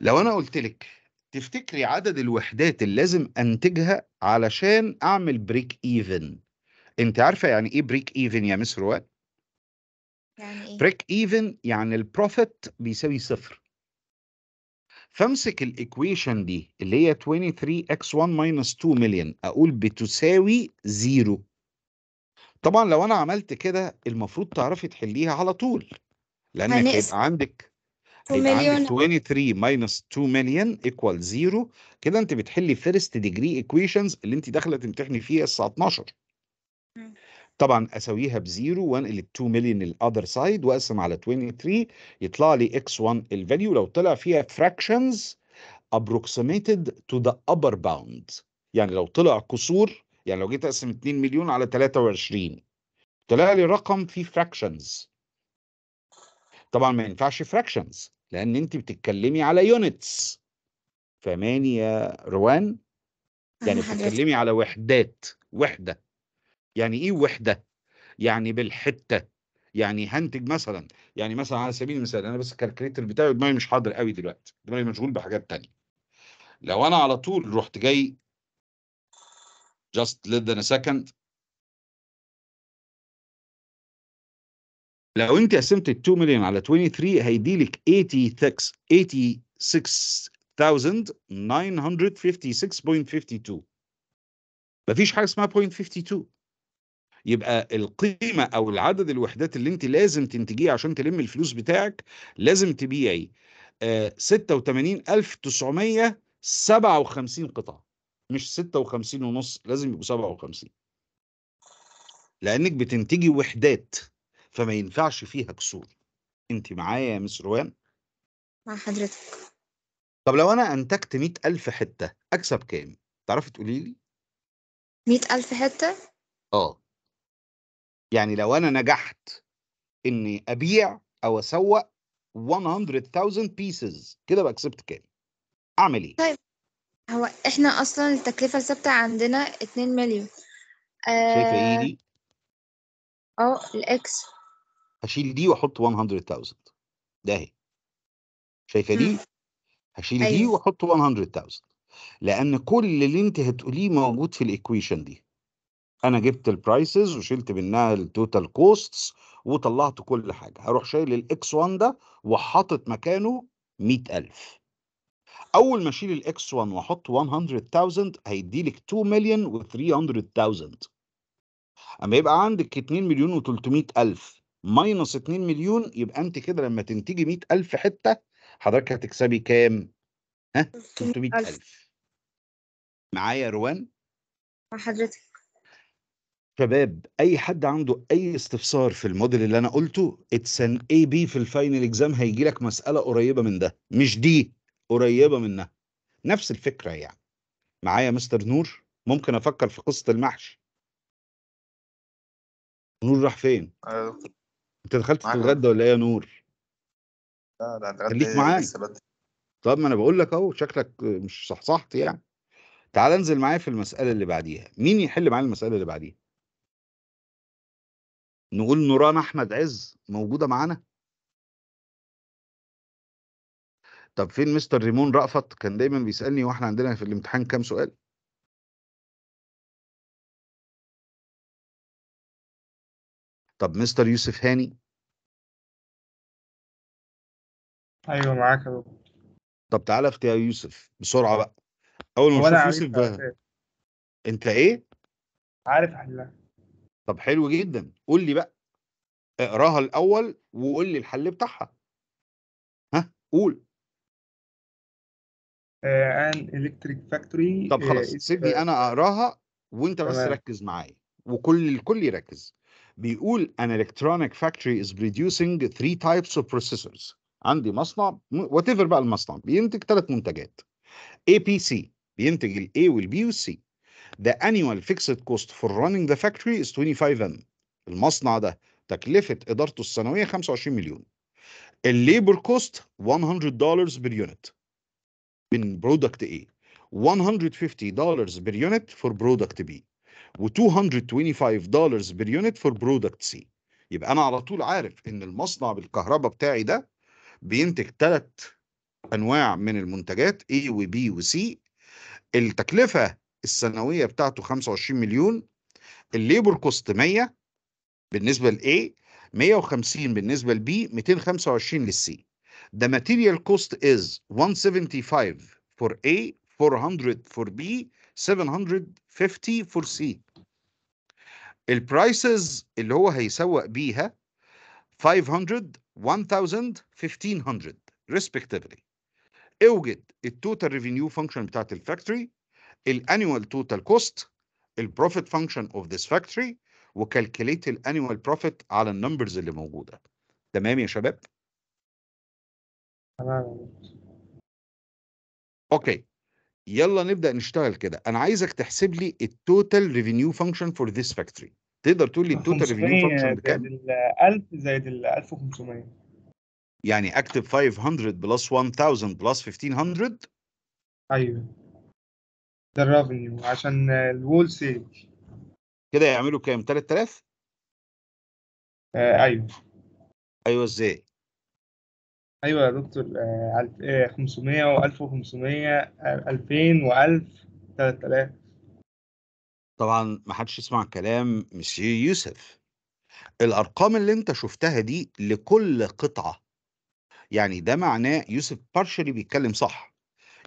لو انا قلت لك تفتكري عدد الوحدات اللي لازم انتجها علشان اعمل بريك ايفن انت عارفه يعني ايه بريك ايفن يا مس روان يعني ايه بريك ايفن يعني البروفيت بيساوي صفر فامسك الايكويشن دي اللي هي 23 x1 2 مليون اقول بتساوي زيرو طبعا لو انا عملت كده المفروض تعرفي تحليها على طول لان هيبقى عندك هيبقى عندك 23 ماينس 2 مليون ايكوال 0 كده انت بتحلي فيرست ديجري ايكويشنز اللي انت داخله تمتحني فيها الساعه 12 طبعا اساويها بزيرو وانقل ال 2 مليون الاذر سايد واقسم على 23 يطلع لي اكس 1 الفاليو لو طلع فيها fractions approximated to the upper bound يعني لو طلع كسور يعني لو جيت اقسم 2 مليون على 23 طلع لي رقم فيه فراكشنز طبعا ما ينفعش فراكشنز لان انت بتتكلمي على يونتس فهماني يا روان يعني بتتكلمي على وحدات وحده يعني ايه وحده يعني بالحته يعني هنتج مثلا يعني مثلا على سبيل المثال انا بس الكالكوليتر بتاعي دماغي مش حاضر قوي دلوقتي دماغي مشغول بحاجات تانية لو انا على طول رحت جاي just less than a second لو انت قسمت ال 2 مليون على 23 هيديلك 86 86956.52 مفيش حاجه اسمها 0.52 يبقى القيمه او العدد الوحدات اللي انت لازم تنتجيه عشان تلم الفلوس بتاعك لازم تبيعي 86957 آه، قطعه مش 56 ونص لازم يبقوا 57 لانك بتنتجي وحدات فما ينفعش فيها كسور انت معايا يا مس روان مع حضرتك طب لو انا انتجت 100000 حته اكسب كام تعرفي تقولي لي 100000 حته اه يعني لو انا نجحت اني ابيع او اسوق 100000 بيسز كده بقى كسبت كام اعمل ايه طيب هو إحنا أصلًا التكلفة الثابتة عندنا 2 مليون شايفة ايه آه، دي آه، الإكس. هشيل دي واحط 100.000 ده أهي. شايفة دي؟ هشيل دي أيوه. واحط 100.000 لأن كل اللي أنتِ هتقوليه موجود في الايكويشن دي. أنا جبت البرايسز وشِلت منها التوتال كوستس وطلّعت كل حاجة، هروح شايل الاكس 1 ده وحاطط مكانه 100.000 اول ما اشيل الاكس 1 واحط 100,000 هيدي لك 2 مليون و 300,000 اما يبقى عندك 2 مليون و300000 ماينص 2 مليون يبقى انت كده لما تنتجي 100,000 حته حضرتك هتكسبي كام؟ ها 300000 معايا روان؟ مع حضرتك شباب اي حد عنده اي استفسار في الموديل اللي انا قلته اتس ان اي بي في الفاينل اكزام هيجي لك مساله قريبه من ده مش دي قريبه منها نفس الفكره يعني معايا مستر نور ممكن افكر في قصه المحشي نور راح فين أه. انت دخلت تتغدى ولا ايه يا نور لا لا خليك إيه؟ معايا طب ما انا بقول لك اهو شكلك مش صحصحت يعني تعال انزل معايا في المساله اللي بعديها مين يحل معايا المساله اللي بعديها نقول نوران احمد عز موجوده معانا طب فين مستر ريمون رأفت كان دايما بيسألني واحنا عندنا في الامتحان كام سؤال طب مستر يوسف هاني ايوه معاك يا طب تعالى اختي يا يوسف بسرعه بقى اول ما نشوف يوسف بقى إيه. انت ايه عارف احلها طب حلو جدا قول لي بقى اقراها الاول وقول لي الحل بتاعها ها قول ان الكتريك فاكتوري طب خلاص آه، سيبني آه، انا اقراها وانت بس ركز معايا وكل الكل يركز بيقول ان الكترونيك فاكتوري از بروديوسينج 3 تايبس اوف بروسيسورز عندي مصنع وات ايفر بقى المصنع بينتج ثلاث منتجات اي بي سي بينتج الاي والبي والسي ذا انيوال فيكسد كوست فور رانينج ذا فاكتوري از 25 ام المصنع ده تكلفة إدارته السنوية 25 مليون الليبر كوست 100 دولار بير يونت من برودكت A 150 دولار بير يونت فور برودكت B و225 دولار بير يونت فور برودكت C يبقى انا على طول عارف ان المصنع بالكهرباء بتاعي ده بينتج ثلاث انواع من المنتجات A وB وC التكلفه السنويه بتاعته 25 مليون الليبر كوست 100 بالنسبه ل A 150 بالنسبه ل B 225 C The material cost is 175 for A, 400 for B, 750 for C. البرايسز اللي هو هيسوق بيها 500 1000 1500 respectively اوجد التوتال ريفينيو فانكشن بتاعت الفاكتوري الانnual توتال كوست البروفيت فانكشن اوف ذيس فاكتوري وكالكوليت الانnual بروفيت على النمبرز اللي موجوده تمام يا شباب تمام اوكي يلا نبدا نشتغل كده انا عايزك تحسب لي التوتال ريفينيو فانكشن فور ذيس فاكتوري تقدر تقول لي التوتال ريفينيو فانكشن بكام؟ 1000 زائد 1500 يعني اكتب 500 بلس 1000 بلس 1500 ايوه ده الريفينيو عشان الول سيل كده يعملوا كام 3000 آه ايوه ايوه ازاي ايوه يا دكتور آه، 500 و1500 2000 و1000 3000 طبعا ما حدش يسمع كلام مسيو يوسف الارقام اللي انت شفتها دي لكل قطعه يعني ده معناه يوسف بارشلي بيتكلم صح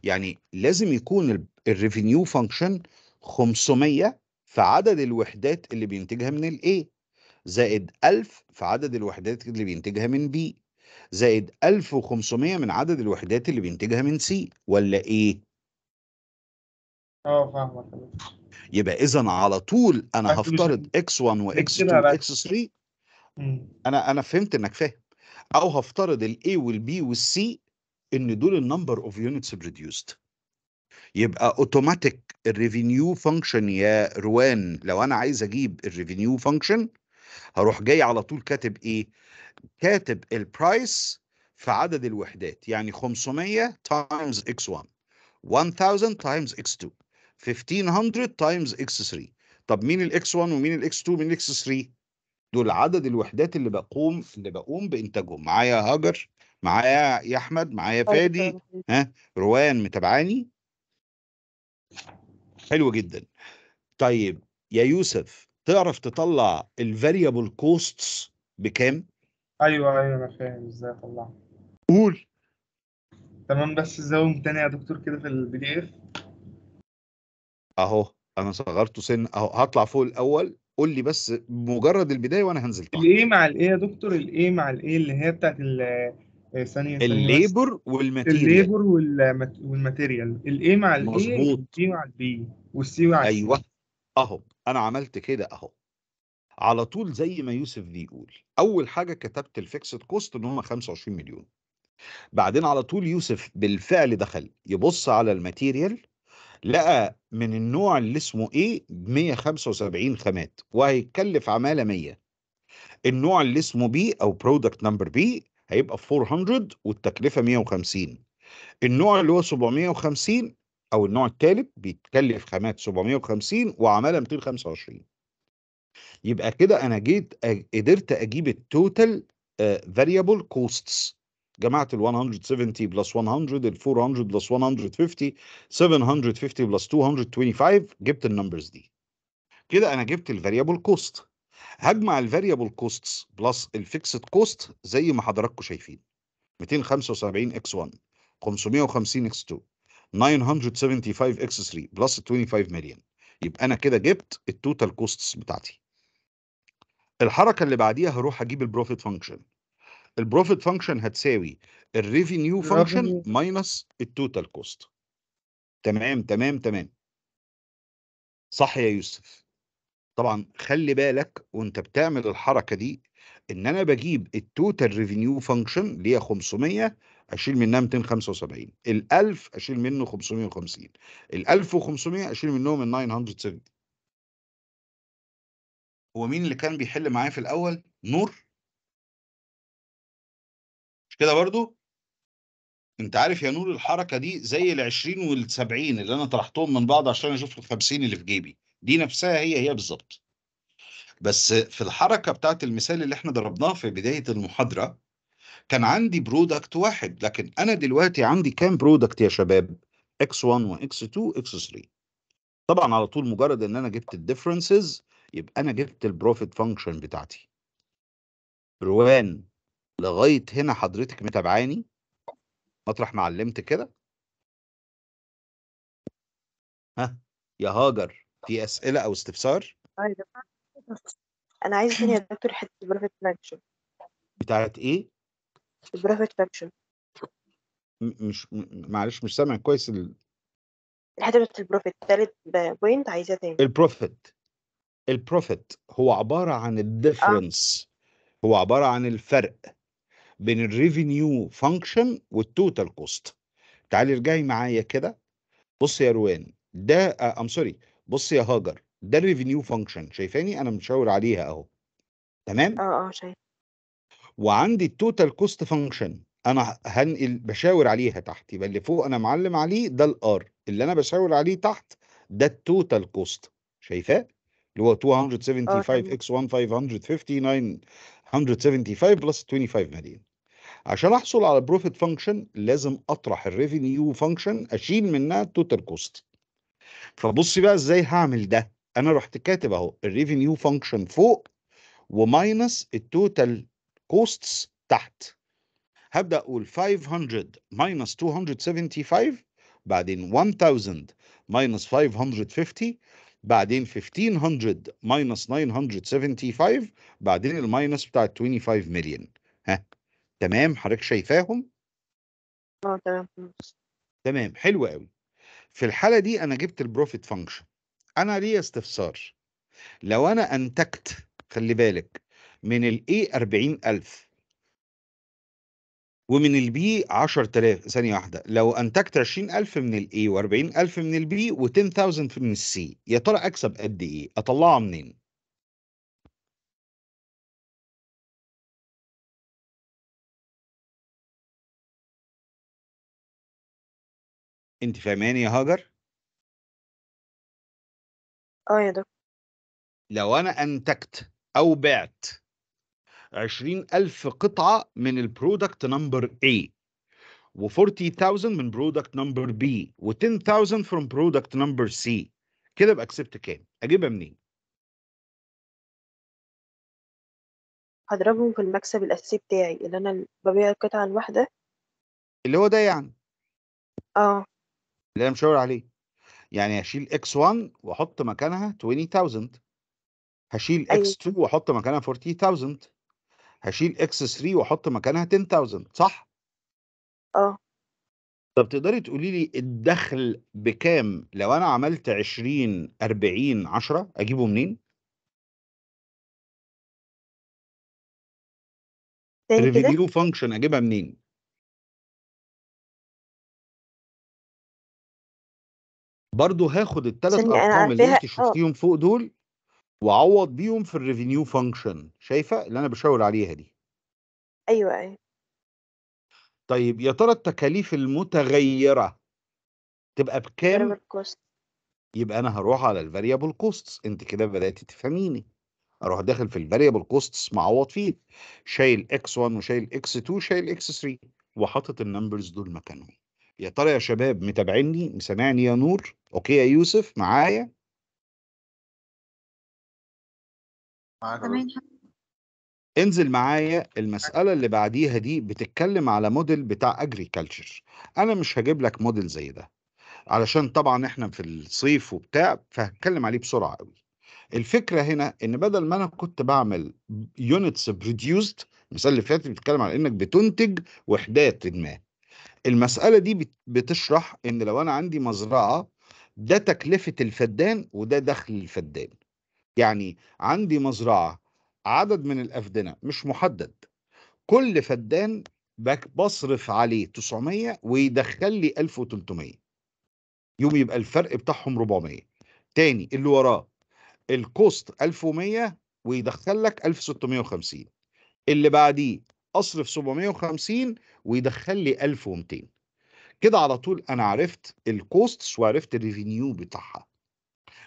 يعني لازم يكون الريفينيو فانكشن 500 في عدد الوحدات اللي بينتجها من الاي زائد 1000 في عدد الوحدات اللي بينتجها من بي زائد 1500 من عدد الوحدات اللي بينتجها من سي ولا ايه؟ اه فاهمك يبقى اذا على طول انا هفترض اكس 1 واكس 2 واكس 3 انا انا فهمت انك فاهم او هفترض الاي والبي والسي ان دول النمبر اوف يونتس بروديوسد يبقى اوتوماتيك الريفينيو فانكشن يا روان لو انا عايز اجيب الريفينيو فانكشن هروح جاي على طول كاتب ايه كاتب البرايس في عدد الوحدات يعني 500 تايمز x1 1000 تايمز x2 1500 تايمز x3 طب مين الاكس 1 ومين الاكس 2 ومين الاكس 3 دول عدد الوحدات اللي بقوم اللي بقوم بانتاجهم معايا هاجر معايا يا احمد معايا أيوة فادي ها روان متابعاني حلو جدا طيب يا يوسف تعرف تطلع الفاريبل كوستس بكام ايوه ايوه انا فاهم ازاي اطلعها قول تمام بس زوم تاني يا دكتور كده في البي دي اف اهو انا صغرته سن اهو هطلع فوق الاول قول لي بس مجرد البدايه وانا هنزل تحت الايه مع الايه يا دكتور الايه مع الايه اللي هي بتاعت آه، ثانيه الليبر والماتيريال الليبر والماتيريال الايه مع الايه مظبوط والسي مع البي والسي مع ايوه اهو انا عملت كده اهو على طول زي ما يوسف بيقول اول حاجه كتبت الفيكسد كوست ان هم 25 مليون بعدين على طول يوسف بالفعل دخل يبص على الماتيريال لقى من النوع اللي اسمه ايه 175 خامات وهيتكلف عماله 100 النوع اللي اسمه بي او برودكت نمبر بي هيبقى 400 والتكلفه 150 النوع اللي هو 750 او النوع الثالث بيتكلف خامات 750 وعماله 225 يبقى كده انا جيت قدرت اجيب التوتال فاريبل كوستس جمعت ال 170 بلس 100 ال 400 بلس 150 750 بلس 225 جبت النمبرز دي كده انا جبت الفاريبل كوست هجمع الفاريبل كوستس بلس الفيكسد كوست زي ما حضراتكم شايفين 275 اكس 1 550 اكس 2 975 اكس 3 بلس 25 مليون يبقى انا كده جبت التوتال كوستس بتاعتي الحركه اللي بعديها هروح اجيب البروفيت فانكشن البروفيت فانكشن هتساوي الريفينيو فانكشن ماينس التوتال كوست تمام تمام تمام صح يا يوسف طبعا خلي بالك وانت بتعمل الحركه دي ان انا بجيب التوتال ريفينيو فانكشن اللي هي 500 اشيل منها 275 ال 1000 اشيل منه 550 ال 1500 اشيل منهم ال 970 هو مين اللي كان بيحل معايا في الأول؟ نور مش كده برضو؟ انت عارف يا نور الحركة دي زي العشرين والسبعين اللي انا طرحتهم من بعض عشان اشوف الخمسين اللي في جيبي دي نفسها هي هي بالظبط بس في الحركة بتاعت المثال اللي احنا ضربناه في بداية المحاضرة كان عندي برودكت واحد لكن انا دلوقتي عندي كام برودكت يا شباب x1 واكس 2 x3 طبعا على طول مجرد ان انا جبت الديفرنسز يبقى انا جبت البروفيت فانكشن بتاعتي روان لغايه هنا حضرتك متابعاني مطرح ما علمت كده ها يا هاجر في اسئله او استفسار انا عايز تاني يا دكتور حته البروفيت فانكشن بتاعت ايه البروفيت فانكشن مش معلش مش سامع كويس ال... الحته بتاعت البروفيت تالت بوينت عايزاه تاني البروفيت البروفيت هو عبارة عن الديفرنس آه. هو عبارة عن الفرق بين الريفينيو فانكشن والتوتال كوست تعالي ارجعي معايا كده بص يا روان ده ام آه، سوري بص يا هاجر ده الريفينيو فانكشن شايفاني انا مشاور عليها اهو تمام اه اه شايف وعندي التوتال كوست فانكشن انا هنقل بشاور عليها تحت يبقى اللي فوق انا معلم عليه ده الار اللي انا بشاور عليه تحت ده التوتال كوست شايفاه اللي هو 275 اكس 1 559 175 بلس 25 مليون عشان احصل على بروفيت فانكشن لازم اطرح الريفينيو فانكشن اشيل منها التوتال كوست فبصي بقى ازاي هعمل ده انا رحت كاتب اهو الريفينيو فانكشن فوق وماينس التوتال كوستس تحت هبدا اقول 500 ماينس 275 بعدين 1000 ماينس 550 بعدين 1500 ماينس 975 بعدين الماينس بتاع 25 مليون ها تمام حضرتك شايفاهم؟ اه تمام تمام حلو قوي في الحاله دي انا جبت البروفيت فانكشن انا ليا استفسار لو انا انتجت خلي بالك من الاي 40000 ومن البي 10000 ثانية واحدة لو أنتجت 20000 من الإي و40000 من البي و10000 من السي يا ترى أكسب قد إيه؟ أطلعها منين؟ أنت فاهماني يا هاجر؟ اه يا دكتور لو أنا أنتجت أو بعت 20000 قطعه من البرودكت نمبر A و 40000 من برودكت نمبر B و 10000 from برودكت نمبر C كده يبقى كسبت كام؟ اجيبها منين؟ هضربهم في المكسب الأساسي بتاعي اللي أنا ببيع القطعة الواحدة اللي هو ده يعني اه اللي أنا مشاور عليه يعني هشيل X1 وأحط مكانها 20000 هشيل أيوة. X2 وأحط مكانها 40000 هشيل اكس 3 واحط مكانها 10000 صح؟ اه طب تقدري تقولي لي الدخل بكام لو انا عملت 20 40 10 اجيبه منين؟ تاني الريفيو فانكشن اجيبها منين؟ برضه هاخد الثلاث ارقام اللي انت آه. شفتيهم فوق دول وأعوّض بيهم في الريفينيو فانكشن شايفة؟ اللي أنا بشاور عليها دي. أيوه، أيوه. طيب يا ترى التكاليف المتغيّرة تبقى بكام؟ يبقى أنا هروح على الفاريبل كوستس أنتِ كده بدأتِ تفهميني. أروح داخل في الفاريبل كوستس معوّض فيه، شايل اكس 1 وشايل اكس 2 وشايل اكس 3 وحاطط النمبرز دول مكانهم. يا ترى يا شباب متابعينّي، مسامعني يا نور، أوكي يا يوسف معايا؟ معاك تمام انزل معايا المسألة اللي بعديها دي بتتكلم على موديل بتاع اجريكالتشر انا مش هجيب لك موديل زي ده علشان طبعا احنا في الصيف وبتاع فهتكلم عليه بسرعة قوي الفكرة هنا ان بدل ما انا كنت بعمل يونتس بروديوسد المسألة اللي فاتت بتتكلم على انك بتنتج وحدات ما المسألة دي بتشرح ان لو انا عندي مزرعة ده تكلفة الفدان وده دخل الفدان يعني عندي مزرعة عدد من الأفدنة مش محدد كل فدان بصرف عليه 900 ويدخل لي 1300 يوم يبقى الفرق بتاعهم 400 تاني اللي وراه الكوست 1100 ويدخل لك 1650 اللي بعديه اصرف 750 ويدخل لي 1200 كده على طول انا عرفت الكوستس وعرفت الريفينيو بتاعها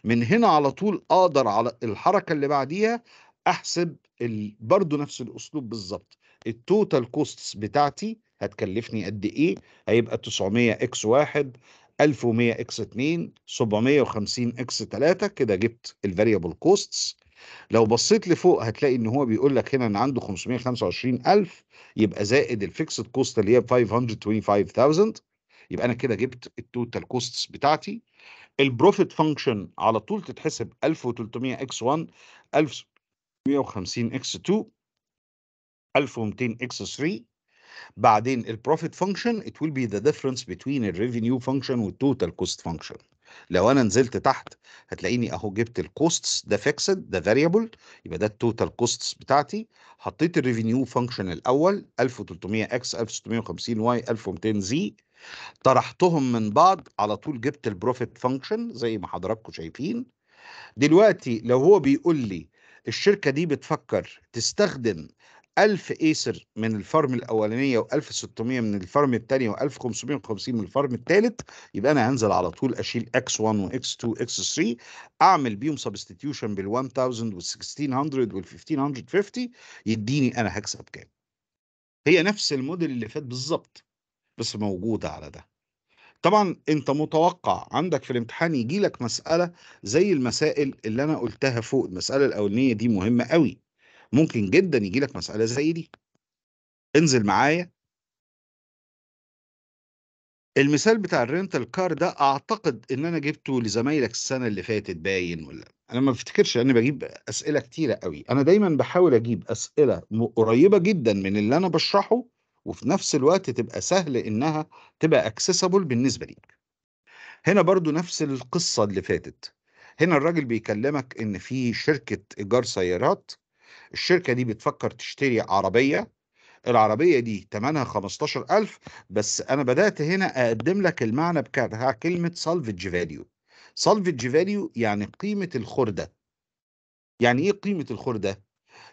من هنا على طول اقدر على الحركه اللي بعديها احسب برضه برضو نفس الاسلوب بالظبط التوتال كوستس بتاعتي هتكلفني قد ايه هيبقى 900 اكس 1 1100 اكس 2 750 اكس 3 كده جبت الفاريبل كوستس لو بصيت لفوق هتلاقي ان هو بيقول لك هنا ان عنده 525000 يبقى زائد الفيكسد كوست اللي هي 525000 يبقى انا كده جبت التوتال كوستس بتاعتي البروفيت فانكشن على طول تتحسب 1300 اكس 1 1150 اكس 2 1200 اكس 3 بعدين البروفيت فانكشن ات ويل بي ذا ديفرنس بتوين الريفينيو فانكشن والتوتال كوست فانكشن لو انا نزلت تحت هتلاقيني اهو جبت الكوستس ده فيكسد ده فاريبل يبقى ده التوتال كوستس بتاعتي حطيت الريفينيو فانكشن الاول 1300 اكس 1650 واي 1200 زي طرحتهم من بعض على طول جبت البروفيت فانكشن زي ما حضراتكم شايفين دلوقتي لو هو بيقول لي الشركة دي بتفكر تستخدم 1000 ايسر من الفرم الاولانيه و1600 من الفرم الثانيه و1550 من الفرم الثالث يبقى انا هنزل على طول اشيل اكس 1 واكس 2 واكس 3 اعمل بيهم سبستيتيوشن بال1000 وال1600 وال1550 يديني انا هكسب كام هي نفس الموديل اللي فات بالظبط بس موجودة على ده طبعا انت متوقع عندك في الامتحان يجي لك مسألة زي المسائل اللي انا قلتها فوق المسألة الاولانية دي مهمة قوي ممكن جدا يجي لك مسألة زي دي انزل معايا المثال بتاع الرنتال كار ده اعتقد ان انا جبته لزمايلك السنه اللي فاتت باين ولا انا ما بفتكرش لاني بجيب اسئله كتيره قوي انا دايما بحاول اجيب اسئله قريبه جدا من اللي انا بشرحه وفي نفس الوقت تبقى سهل انها تبقى اكسسبل بالنسبه ليك هنا برضو نفس القصه اللي فاتت هنا الراجل بيكلمك ان في شركه ايجار سيارات الشركه دي بتفكر تشتري عربيه العربية دي تمنها 15000 بس أنا بدأت هنا أقدم لك المعنى بتاع كلمة سالفج فاليو سالفج فاليو يعني قيمة الخردة يعني إيه قيمة الخردة؟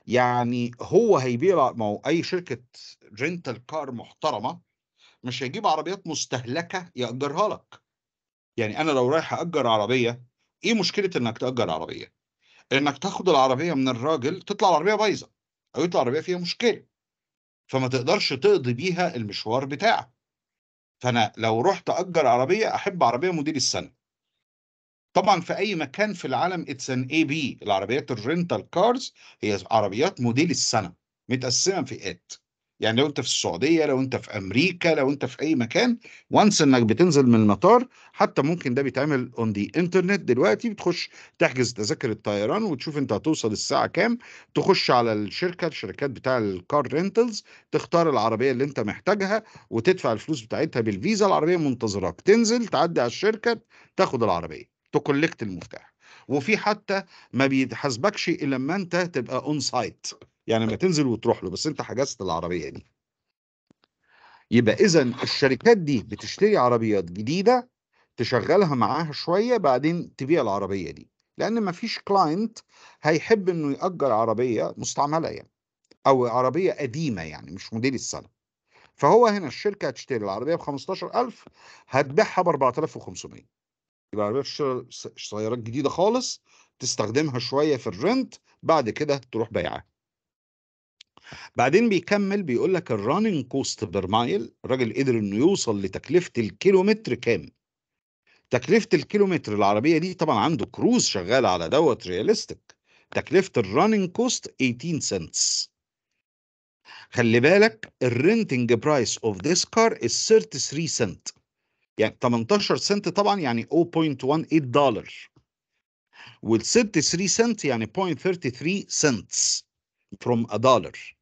يعني هو هيبيع ما هو اي شركه رينتال كار محترمه مش هيجيب عربيات مستهلكه ياجرها لك يعني انا لو رايح اجر عربيه ايه مشكله انك تاجر عربيه انك تاخد العربيه من الراجل تطلع العربيه بايظه او يطلع العربيه فيها مشكله فما تقدرش تقضي بيها المشوار بتاعك فانا لو رحت اجر عربيه احب عربيه موديل السنه طبعا في اي مكان في العالم اتس ان اي بي العربيات الرنتال كارز هي عربيات موديل السنه متقسمه فئات يعني لو انت في السعوديه لو انت في امريكا لو انت في اي مكان وانس انك بتنزل من المطار حتى ممكن ده بيتعمل اون دي انترنت دلوقتي بتخش تحجز تذاكر الطيران وتشوف انت هتوصل الساعه كام تخش على الشركه الشركات بتاع الكار رينتلز تختار العربيه اللي انت محتاجها وتدفع الفلوس بتاعتها بالفيزا العربيه منتظراك تنزل تعدي على الشركه تاخد العربيه تكولكت المفتاح وفي حتى ما بيحاسبكش الا لما انت تبقى اون سايت يعني ما تنزل وتروح له بس انت حجزت العربيه دي يبقى اذا الشركات دي بتشتري عربيات جديده تشغلها معاها شويه بعدين تبيع العربيه دي لان ما فيش كلاينت هيحب انه ياجر عربيه مستعمله يعني او عربيه قديمه يعني مش موديل السنه فهو هنا الشركه هتشتري العربيه ب 15000 هتبيعها ب 4500 يبقى عربيه سيارات جديده خالص تستخدمها شويه في الرنت بعد كده تروح بيعها بعدين بيكمل بيقول لك الراننج كوست بير مايل الراجل قدر انه يوصل لتكلفه الكيلومتر كام تكلفه الكيلومتر العربيه دي طبعا عنده كروز شغال على دوت رياليستيك تكلفه الراننج كوست 18 سنتس خلي بالك الرنتنج برايس اوف ذيس كار از 33 سنت يعني 18 سنت طبعا يعني 0.18 دولار وال 63 سنت يعني 0.33 سنتس from a dollar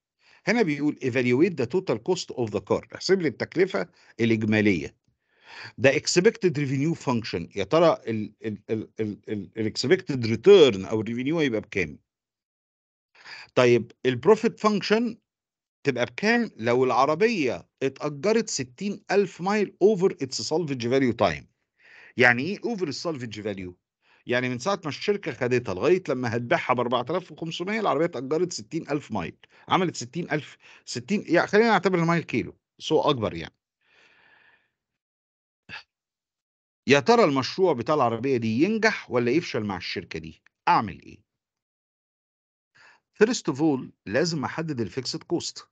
هنا بيقول evaluate the total cost of the car احسب لي التكلفة الإجمالية ده expected revenue function يا ترى ال ال ال ال ال ال expected return أو الريفينيو هيبقى بكام؟ طيب البروفيت فانكشن تبقى بكام لو العربية اتأجرت 60000 مايل اوفر اتس سالفج فاليو تايم يعني ايه اوفر السالفج فاليو يعني من ساعة ما الشركة خدتها لغاية لما هتبيعها ب 4500 العربية اتأجرت 60000 مايل عملت 60000 60 يعني خلينا نعتبر المايل كيلو سوء أكبر يعني يا ترى المشروع بتاع العربية دي ينجح ولا يفشل مع الشركة دي أعمل إيه؟ فيرست اوف اول لازم احدد الفيكسد كوست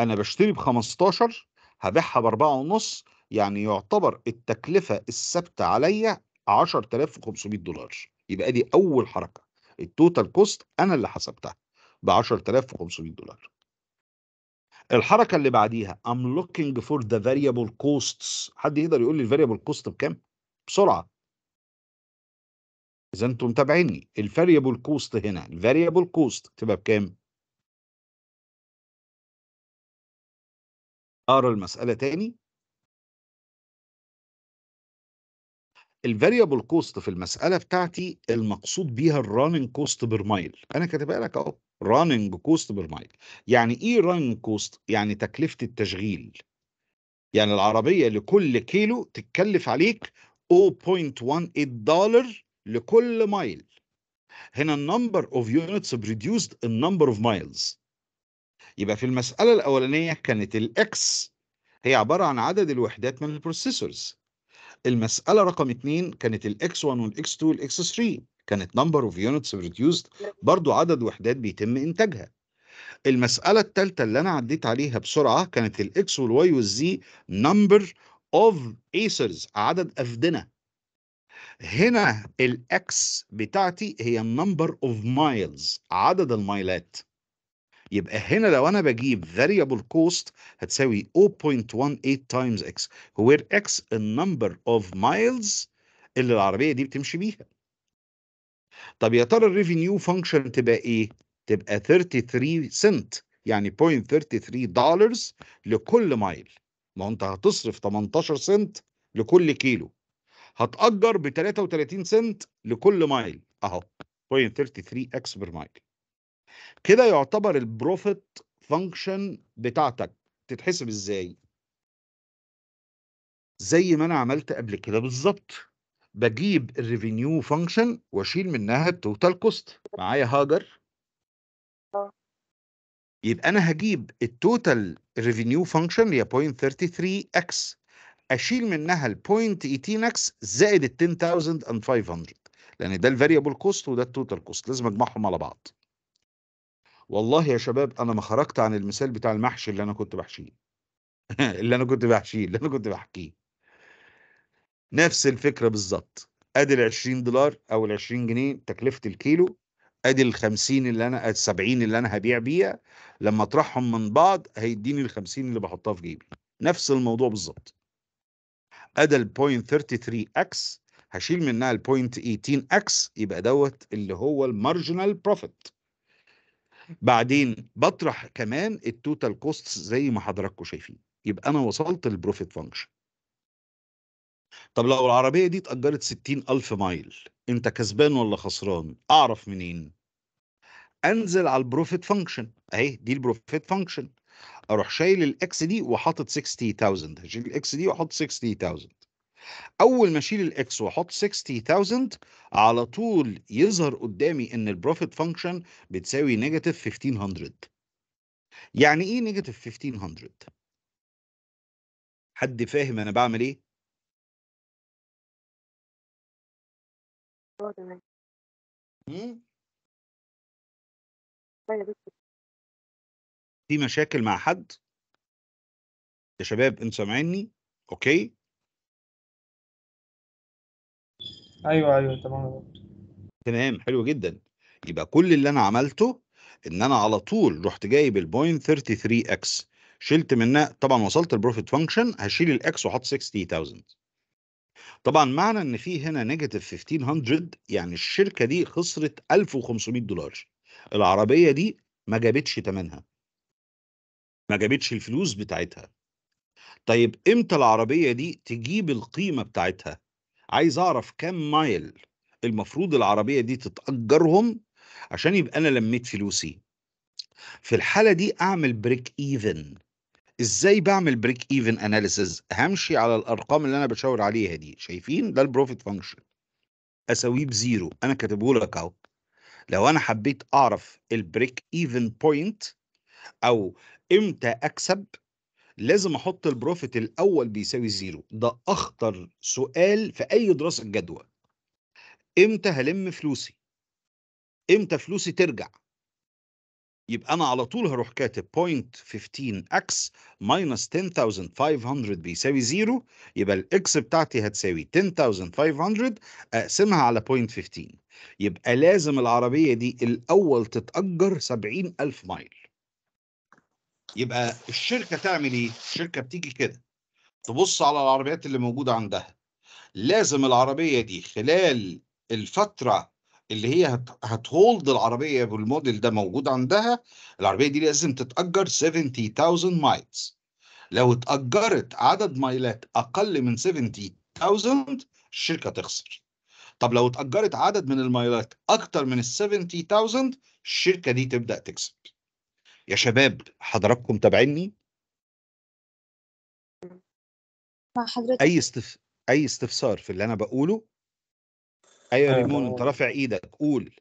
انا بشتري ب 15 هبيعها ب 4 ونص يعني يعتبر التكلفه الثابته عليا 10500 دولار يبقى دي اول حركه التوتال كوست انا اللي حسبتها ب 10500 دولار الحركه اللي بعديها ام لوكينج فور ذا فاريبل كوستس حد يقدر يقول لي الفاريبل كوست بكام بسرعه اذا انتم متابعيني الفاريبل كوست هنا الفاريبل كوست تبقى بكام اقرا المساله تاني الفاريبل كوست في المساله بتاعتي المقصود بيها الراننج كوست بير مايل انا كاتبها لك اهو راننج كوست بير مايل يعني ايه راننج كوست يعني تكلفه التشغيل يعني العربيه لكل كيلو تتكلف عليك 0.18 دولار لكل مايل هنا النمبر اوف يونتس بريديوسد النمبر اوف مايلز يبقى في المسألة الأولانية كانت الإكس هي عبارة عن عدد الوحدات من البروسيسورز المسألة رقم 2 كانت الإكس 1 والإكس 2 والإكس 3 كانت نمبر اوف يونتس بروديوسد برضو عدد وحدات بيتم إنتاجها المسألة الثالثة اللي أنا عديت عليها بسرعة كانت الإكس والواي والزي نمبر اوف ايسرز عدد أفدنة هنا الاكس بتاعتي هي النمبر اوف مايلز عدد المايلات يبقى هنا لو انا بجيب variable cost هتساوي 0.18 times x where x النمبر اوف مايلز اللي العربيه دي بتمشي بيها طب يا ترى الريفينيو فانكشن تبقى ايه تبقى 33 سنت يعني 0.33 دولارز لكل مايل ما انت هتصرف 18 سنت لكل كيلو هتأجر ب 33 سنت لكل مايل اهو 0.33 اكس بير مايل كده يعتبر البروفيت فانكشن بتاعتك تتحسب ازاي زي ما انا عملت قبل كده بالظبط بجيب الريفينيو فانكشن واشيل منها التوتال كوست معايا هاجر آه. يبقى انا هجيب التوتال ريفينيو فانكشن اللي هي 0.33 اكس اشيل منها ال 0.18 اكس زائد ال 10500 لان ده الفاريبل كوست وده التوتال كوست لازم اجمعهم على بعض والله يا شباب انا ما خرجت عن المثال بتاع المحشي اللي انا كنت بحشيه [laughs] اللي انا كنت بحشيه اللي انا كنت بحكيه نفس الفكره بالظبط ادي ال 20 دولار او ال 20 جنيه تكلفه الكيلو ادي ال 50 اللي انا ال 70 اللي انا هبيع بيها لما اطرحهم من بعض هيديني ال 50 اللي بحطها في جيبي نفس الموضوع بالظبط ادي البوينت 33 اكس هشيل منها البوينت 18 اكس يبقى دوت اللي هو المارجنال بروفيت بعدين بطرح كمان التوتال كوست زي ما حضراتكم شايفين يبقى انا وصلت للبروفيت فانكشن طب لو العربيه دي اتاجرت 60000 مايل انت كسبان ولا خسران اعرف منين انزل على البروفيت فانكشن اهي دي البروفيت فانكشن اروح شايل الاكس دي وحاطط 60000 هشيل الاكس دي واحط 60000 اول ما اشيل الاكس واحط 60000 على طول يظهر قدامي ان البروفيت فانكشن بتساوي نيجاتيف 1500 يعني ايه نيجاتيف 1500 حد فاهم انا بعمل ايه آه، طيب، في مشاكل مع حد يا شباب انتوا سامعيني اوكي ايوه ايوه تمام تمام حلو جدا يبقى كل اللي انا عملته ان انا على طول رحت جايب البوينت 33 اكس شلت منها طبعا وصلت البروفيت فانكشن هشيل الاكس واحط 60000 طبعا معنى ان في هنا نيجاتيف 1500 يعني الشركه دي خسرت 1500 دولار العربيه دي ما جابتش ثمنها ما جابتش الفلوس بتاعتها طيب امتى العربيه دي تجيب القيمه بتاعتها عايز اعرف كام مايل المفروض العربيه دي تتاجرهم عشان يبقى انا لميت فلوسي في الحاله دي اعمل بريك ايفن ازاي بعمل بريك ايفن اناليسز همشي على الارقام اللي انا بشاور عليها دي شايفين ده البروفيت فانكشن اساويه بزيرو انا كاتبه لك اهو لو انا حبيت اعرف البريك ايفن بوينت او امتى اكسب لازم احط البروفيت الاول بيساوي زيرو ده اخطر سؤال في اي دراسه جدوى امتى هلم فلوسي امتى فلوسي ترجع يبقى انا على طول هروح كاتب 0.15 اكس ماينس 10500 بيساوي زيرو يبقى الاكس بتاعتي هتساوي 10500 اقسمها على 0.15 يبقى لازم العربيه دي الاول تتاجر 70000 مايل يبقى الشركه تعمل ايه؟ الشركه بتيجي كده تبص على العربيات اللي موجوده عندها لازم العربيه دي خلال الفتره اللي هي هتهولد العربيه بالموديل ده موجود عندها العربيه دي لازم تتاجر 70000 مايلز لو اتاجرت عدد مايلات اقل من 70000 الشركه تخسر طب لو اتاجرت عدد من المايلات اكتر من 70000 الشركه دي تبدا تكسب يا شباب حضراتكم تابعيني مع حضرتك اي استف... اي استفسار في اللي انا بقوله ايوه آه. ريمون انت رافع ايدك قول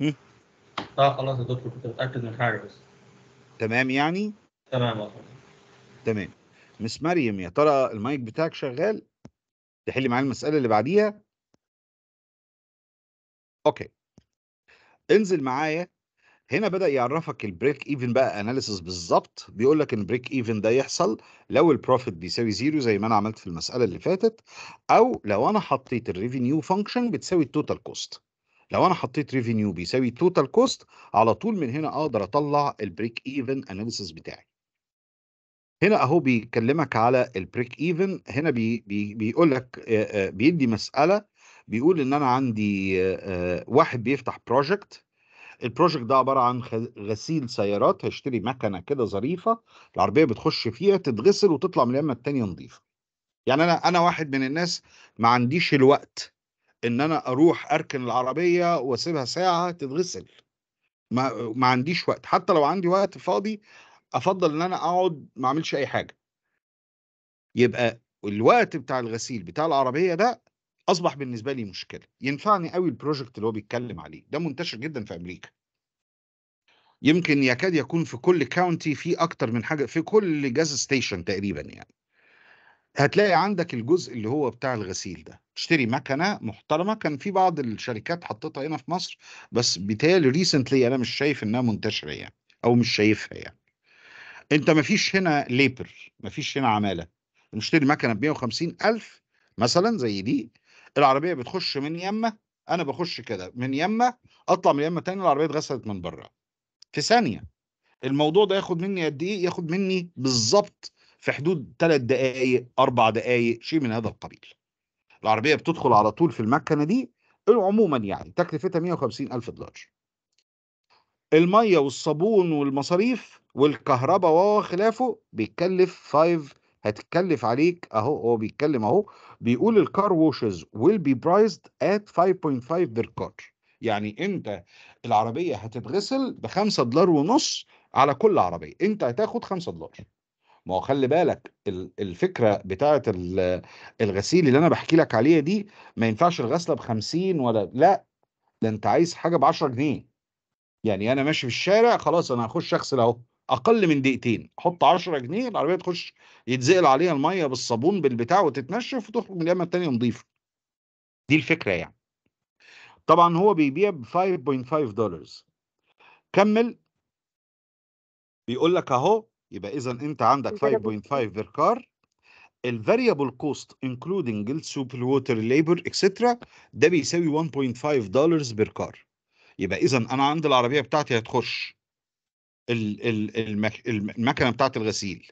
هم؟ اه خلاص يا دكتور كنت متاكد من حاجه بس تمام يعني تمام اه تمام مس مريم يا ترى المايك بتاعك شغال تحلي معايا المساله اللي بعديها اوكي انزل معايا هنا بدأ يعرفك البريك ايفن بقى اناليسيس بالظبط بيقول لك ان بريك ايفن ده يحصل لو البروفيت بيساوي زيرو زي ما انا عملت في المسألة اللي فاتت او لو انا حطيت الريفينيو فانكشن بتساوي التوتال كوست لو انا حطيت ريفينيو بيساوي التوتال كوست على طول من هنا اقدر اطلع البريك ايفن اناليسيس بتاعي هنا اهو بيكلمك على البريك ايفن هنا بي بي بيقول لك بيدي مساله بيقول ان انا عندي واحد بيفتح بروجكت البروجكت ده عباره عن غسيل سيارات هيشتري مكنه كده ظريفه العربيه بتخش فيها تتغسل وتطلع من اليمه التانيه نظيفه يعني انا انا واحد من الناس ما عنديش الوقت ان انا اروح اركن العربيه واسيبها ساعه تتغسل ما ما عنديش وقت حتى لو عندي وقت فاضي افضل ان انا اقعد ما اعملش اي حاجه يبقى الوقت بتاع الغسيل بتاع العربيه ده اصبح بالنسبه لي مشكله ينفعني قوي البروجكت اللي هو بيتكلم عليه ده منتشر جدا في امريكا يمكن يكاد يكون في كل كاونتي في اكتر من حاجه في كل جاز ستيشن تقريبا يعني هتلاقي عندك الجزء اللي هو بتاع الغسيل ده تشتري مكنه محترمه كان في بعض الشركات حطتها هنا في مصر بس بيتهيألي ريسنتلي انا مش شايف انها منتشره يعني او مش شايفها يعني انت مفيش هنا ليبر مفيش هنا عماله نشتري مكنه ب 150 الف مثلا زي دي العربيه بتخش من يمه انا بخش كده من يمه اطلع من يمه تاني العربيه اتغسلت من بره في ثانيه الموضوع ده ياخد مني قد ايه ياخد مني بالظبط في حدود ثلاث دقائق اربع دقائق شيء من هذا القبيل العربيه بتدخل على طول في المكنه دي عموما يعني تكلفتها 150 الف دولار الميه والصابون والمصاريف والكهرباء وخلافه بيتكلف 5 هتتكلف عليك اهو هو بيتكلم اهو بيقول الكار ووشز ويل بي برايزد ات 5.5 بير كار يعني انت العربيه هتتغسل ب 5 دولار ونص على كل عربيه انت هتاخد 5 دولار ما هو خلي بالك الفكره بتاعه الغسيل اللي انا بحكي لك عليها دي ما ينفعش الغسله ب 50 ولا لا ده انت عايز حاجه ب 10 جنيه يعني انا ماشي في الشارع خلاص انا هخش اغسل اهو اقل من دقيقتين حط 10 جنيه العربيه تخش يتزقل عليها الميه بالصابون بالبتاع وتتنشف وتخرج من اليمه الثانيه نظيفه دي الفكره يعني طبعا هو بيبيع ب 5.5 دولار كمل بيقول لك اهو يبقى اذا انت عندك 5.5 بير كار الفاريبل كوست انكلودنج السوبر ووتر ليبر اكسترا ده بيساوي 1.5 دولارز بير كار يبقى اذا انا عند العربيه بتاعتي هتخش المكنه بتاعه الغسيل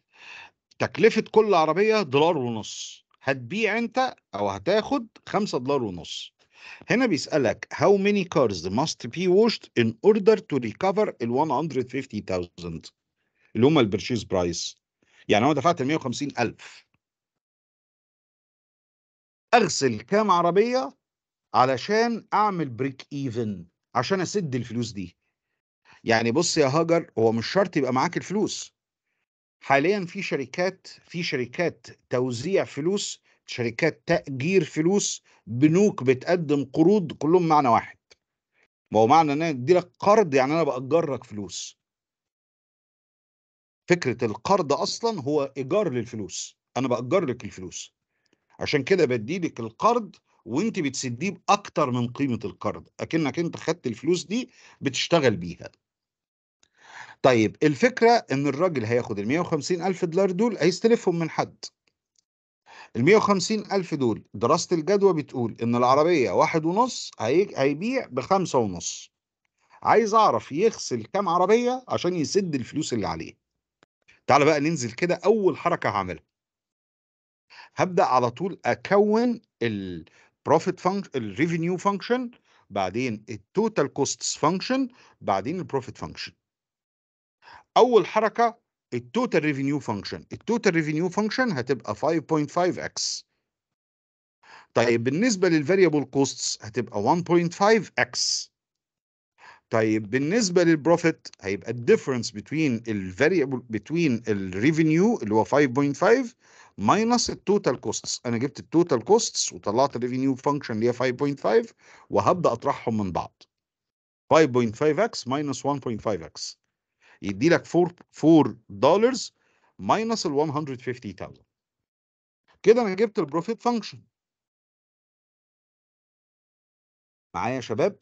تكلفه كل عربيه دولار ونص هتبيع انت او هتاخد 5 دولار ونص هنا بيسألك how many cars must be washed in order to recover ال 150,000 اللي هم البرشيز برايس يعني انا دفعت ال 150,000 اغسل كام عربية علشان اعمل بريك ايفن عشان اسد الفلوس دي يعني بص يا هاجر هو مش شرط يبقى معاك الفلوس حاليا في شركات في شركات توزيع فلوس شركات تأجير فلوس بنوك بتقدم قروض كلهم معنى واحد ما هو معنى ان انا ادي لك قرض يعني انا بأجرك فلوس فكرة القرض اصلا هو ايجار للفلوس انا بأجر لك الفلوس عشان كده بديلك القرض وانت بتسديه باكتر من قيمة القرض اكنك انت خدت الفلوس دي بتشتغل بيها طيب الفكرة ان الراجل هياخد ال وخمسين ألف دولار دول هيستلفهم من حد ال وخمسين ألف دول دراسة الجدوى بتقول ان العربية واحد ونص هيبيع بخمسة ونص عايز اعرف يغسل كام عربية عشان يسد الفلوس اللي عليه تعال بقى ننزل كده اول حركة هعملها هبدأ على طول اكون البروفيت فانكشن الريفينيو فانكشن بعدين التوتال كوستس فانكشن بعدين البروفيت فانكشن اول حركه التوتال ريفينيو فانكشن التوتال ريفينيو فانكشن هتبقى 5.5 اكس طيب بالنسبه للفاريبل كوستس هتبقى 1.5 اكس طيب بالنسبه للبروفيت هيبقى الديفرنس بتوين الفاريبل بتوين الريفينيو اللي هو 5.5 ماينس التوتال كوستس انا جبت التوتال كوستس وطلعت الريفينيو فانكشن اللي هي 5.5 وهبدا اطرحهم من بعض 5.5x minus 1.5x يدي لك 4 4 دولار ماينس ال 150000 كده انا جبت البروفيت فانكشن معايا يا شباب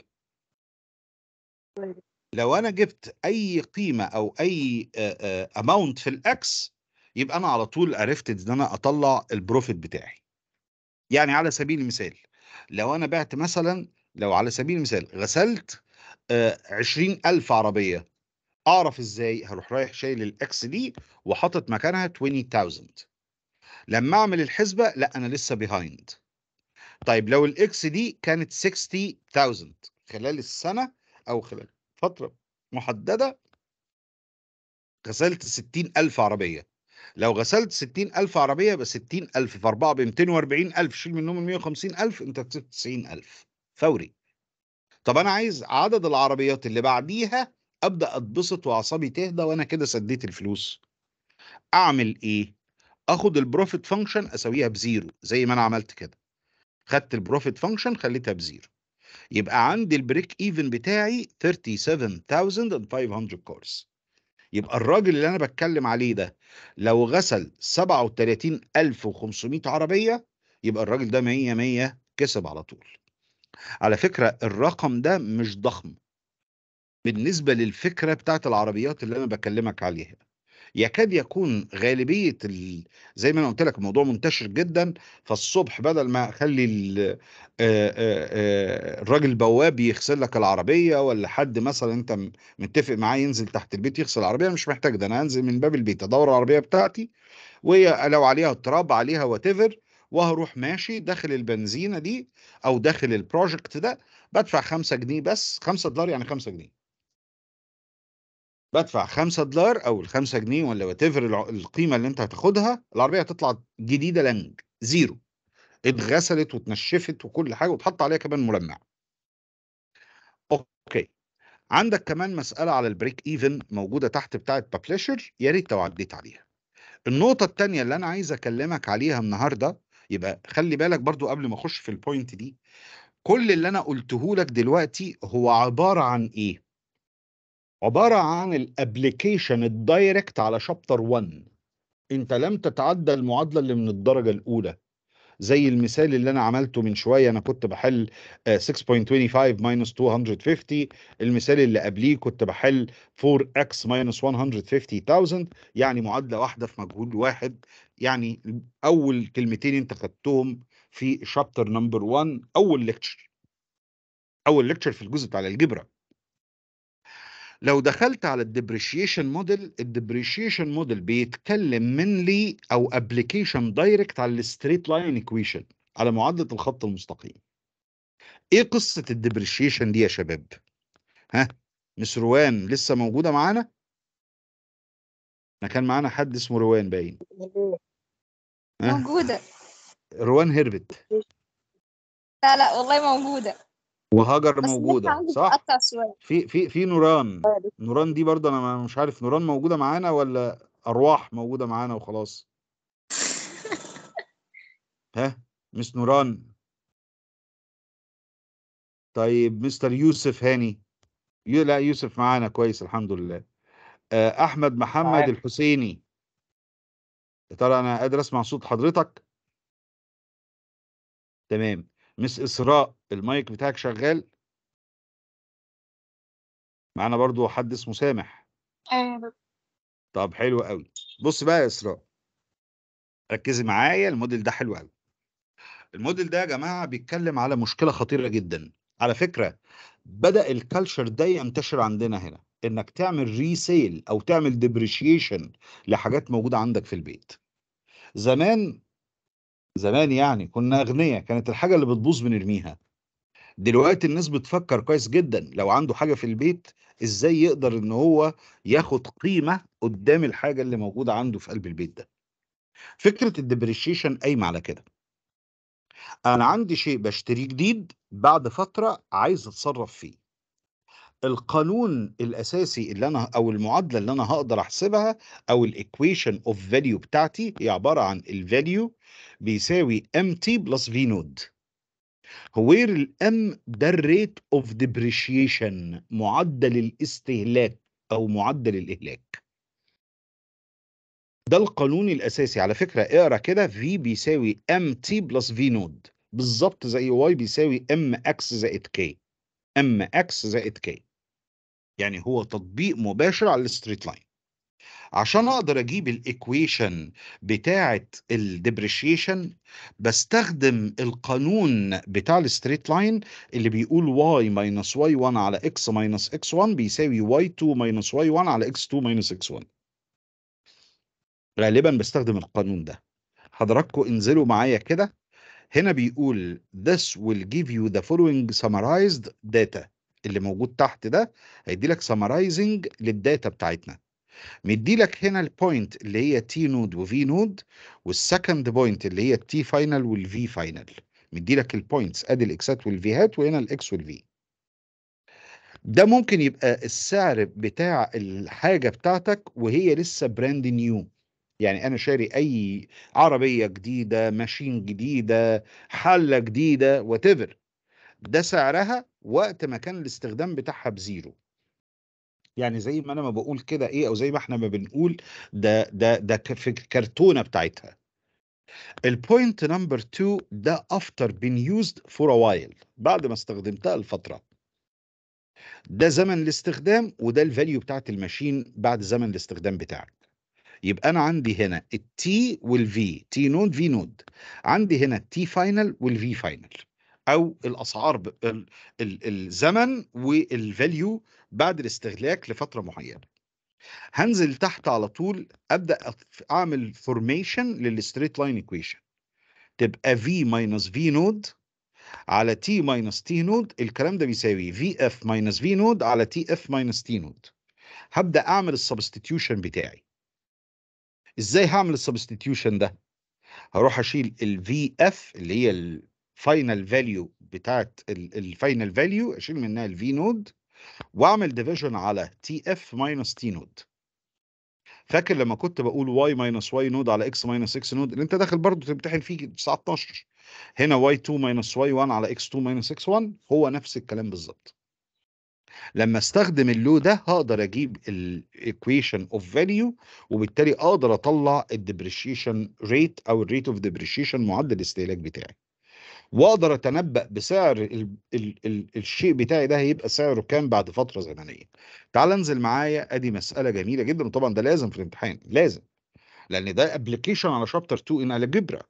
لو انا جبت اي قيمه او اي اماونت في الاكس يبقى انا على طول عرفت ان انا اطلع البروفيت بتاعي يعني على سبيل المثال لو انا بعت مثلا لو على سبيل المثال غسلت 20000 عربيه اعرف ازاي هروح رايح شايل الاكس دي وحاطط مكانها 20000 لما اعمل الحسبه لا انا لسه بيهايند طيب لو الاكس دي كانت 60000 خلال السنه او خلال فتره محدده غسلت 60000 عربيه لو غسلت 60000 عربيه يبقى 60000 في 4 ب 240000 شيل منهم ال 150000 انت كسبت 90000 فوري طب انا عايز عدد العربيات اللي بعديها ابدا اتبسط واعصابي تهدى وانا كده سديت الفلوس اعمل ايه اخد البروفيت فانكشن اسويها بزيرو زي ما انا عملت كده خدت البروفيت فانكشن خليتها بزيرو يبقى عندي البريك ايفن بتاعي 37500 كورس يبقى الراجل اللي انا بتكلم عليه ده لو غسل 37500 عربيه يبقى الراجل ده 100 100 كسب على طول على فكره الرقم ده مش ضخم بالنسبة للفكرة بتاعت العربيات اللي أنا بكلمك عليها يكاد يكون غالبية ال... زي ما أنا قلت لك الموضوع منتشر جدا فالصبح بدل ما أخلي ال... الراجل بواب يغسل لك العربية ولا حد مثلا أنت متفق معاه ينزل تحت البيت يغسل العربية مش محتاج ده أنا هنزل من باب البيت أدور العربية بتاعتي وهي لو عليها تراب عليها واتيفر وهروح ماشي داخل البنزينه دي او داخل البروجكت ده بدفع 5 جنيه بس 5 دولار يعني 5 جنيه بدفع 5 دولار او ال 5 جنيه ولا وات القيمه اللي انت هتاخدها العربيه هتطلع جديده لانج زيرو اتغسلت واتنشفت وكل حاجه واتحط عليها كمان ملمع اوكي عندك كمان مساله على البريك ايفن موجوده تحت بتاعه بابليشر يا ريت لو عديت عليها النقطه الثانيه اللي انا عايز اكلمك عليها النهارده يبقى خلي بالك برضو قبل ما اخش في البوينت دي كل اللي انا قلته لك دلوقتي هو عباره عن ايه عباره عن الابلكيشن الدايركت على شابتر 1 انت لم تتعدى المعادله اللي من الدرجه الاولى زي المثال اللي انا عملته من شويه انا كنت بحل 6.25 ماينس 250 المثال اللي قبليه كنت بحل 4x ماينس 150000 يعني معادله واحده في مجهول واحد يعني اول كلمتين انت خدتهم في شابتر نمبر 1 اول ليكتشر اول ليكتشر في الجزء بتاع الجبره لو دخلت على الديبريشيشن موديل الديبريشيشن موديل بيتكلم من لي او ابلكيشن دايركت على الستريت لاين ايكويشن على معادله الخط المستقيم ايه قصه الديبريشيشن دي يا شباب ها مس روان لسه موجوده معانا انا كان معانا حد اسمه روان باين موجوده روان هربت لا لا والله موجوده وهاجر موجوده صح في في في نوران نوران دي برضه انا مش عارف نوران موجوده معانا ولا ارواح موجوده معانا وخلاص [laughs] ها مس نوران طيب مستر يوسف هاني لا يوسف معانا كويس الحمد لله آه، احمد محمد الحسيني يا ترى انا قادر اسمع صوت حضرتك تمام مس اسراء المايك بتاعك شغال معانا برضو حد اسمه سامح ايوه طب حلو قوي بص بقى يا اسراء ركزي معايا الموديل ده حلو قوي الموديل ده يا جماعه بيتكلم على مشكله خطيره جدا على فكره بدا الكالتشر ده ينتشر عندنا هنا انك تعمل ريسيل او تعمل ديبريشيشن لحاجات موجوده عندك في البيت زمان زمان يعني كنا اغنياء كانت الحاجه اللي بتبوظ بنرميها دلوقتي الناس بتفكر كويس جدا لو عنده حاجه في البيت ازاي يقدر ان هو ياخد قيمه قدام الحاجه اللي موجوده عنده في قلب البيت ده فكره الدبريشيشن قايمه على كده انا عندي شيء بشتريه جديد بعد فتره عايز اتصرف فيه القانون الاساسي اللي انا او المعادله اللي انا هقدر احسبها او الايكويشن اوف فاليو بتاعتي هي عباره عن الفاليو بيساوي ام تي بلس في نود وير الام ده الريت اوف ديبريشيشن معدل الاستهلاك او معدل الاهلاك ده القانون الاساسي على فكره اقرا كده في بيساوي ام تي بلس في نود بالظبط زي واي بيساوي ام اكس زائد كي ام اكس زائد كي يعني هو تطبيق مباشر على الستريت لاين عشان اقدر اجيب الايكويشن بتاعه الديبريشيشن بستخدم القانون بتاع الستريت لاين اللي بيقول واي ماينس واي 1 على اكس ماينس اكس 1 بيساوي واي 2 ماينس واي 1 على اكس 2 ماينس اكس 1 غالبا بستخدم القانون ده حضراتكم انزلوا معايا كده هنا بيقول this will give you the following summarized data اللي موجود تحت ده هيدي لك سمرايزنج للداتا بتاعتنا مدي لك هنا البوينت اللي هي تي نود وفي نود والسكند بوينت اللي هي التي فاينل والفي فاينل مدي لك البوينتس ادي الاكسات والفيهات وهنا الاكس والفي ده ممكن يبقى السعر بتاع الحاجه بتاعتك وهي لسه براند نيو يعني انا شاري اي عربيه جديده ماشين جديده حله جديده وات ده سعرها وقت ما كان الاستخدام بتاعها بزيرو يعني زي ما انا ما بقول كده ايه او زي ما احنا ما بنقول ده ده ده في الكرتونه بتاعتها البوينت نمبر 2 ده افتر بين يوزد فور ا وايل بعد ما استخدمتها لفتره ده زمن الاستخدام وده الفاليو بتاعت الماشين بعد زمن الاستخدام بتاعك يبقى انا عندي هنا التي والفي تي نود في نود عندي هنا التي فاينل والفي فاينل او الاسعار ب... ال... الزمن والفاليو بعد الاستهلاك لفتره معينه هنزل تحت على طول ابدا اعمل فورميشن للستريت لاين ايكويشن تبقى في ماينس في نود على تي ماينس تي نود الكلام ده بيساوي في اف ماينس في نود على تي اف ماينس تي نود هبدا اعمل السبستيتيوشن بتاعي ازاي هعمل السبستيتيوشن ده هروح اشيل الفي اف اللي هي فاينل فاليو بتاعت الفاينل فاليو اشيل منها الفي نود واعمل ديفيجن على تي اف ماينس تي نود فاكر لما كنت بقول واي ماينس واي نود على اكس ماينس اكس نود اللي انت داخل برضه تمتحن فيه الساعه 12 هنا واي 2 ماينس واي 1 على اكس 2 ماينس اكس 1 هو نفس الكلام بالظبط لما استخدم اللو ده هقدر اجيب الايكويشن اوف فاليو وبالتالي اقدر اطلع الديبريشيشن ريت او الريت اوف ديبريشيشن معدل الاستهلاك بتاعي واقدر اتنبأ بسعر الـ الـ الـ الشيء بتاعي ده هيبقى سعره كام بعد فتره زمنيه تعال انزل معايا ادي مساله جميله جدا وطبعا ده لازم في الامتحان لازم لان ده ابلكيشن على شابتر 2 ان الجبرا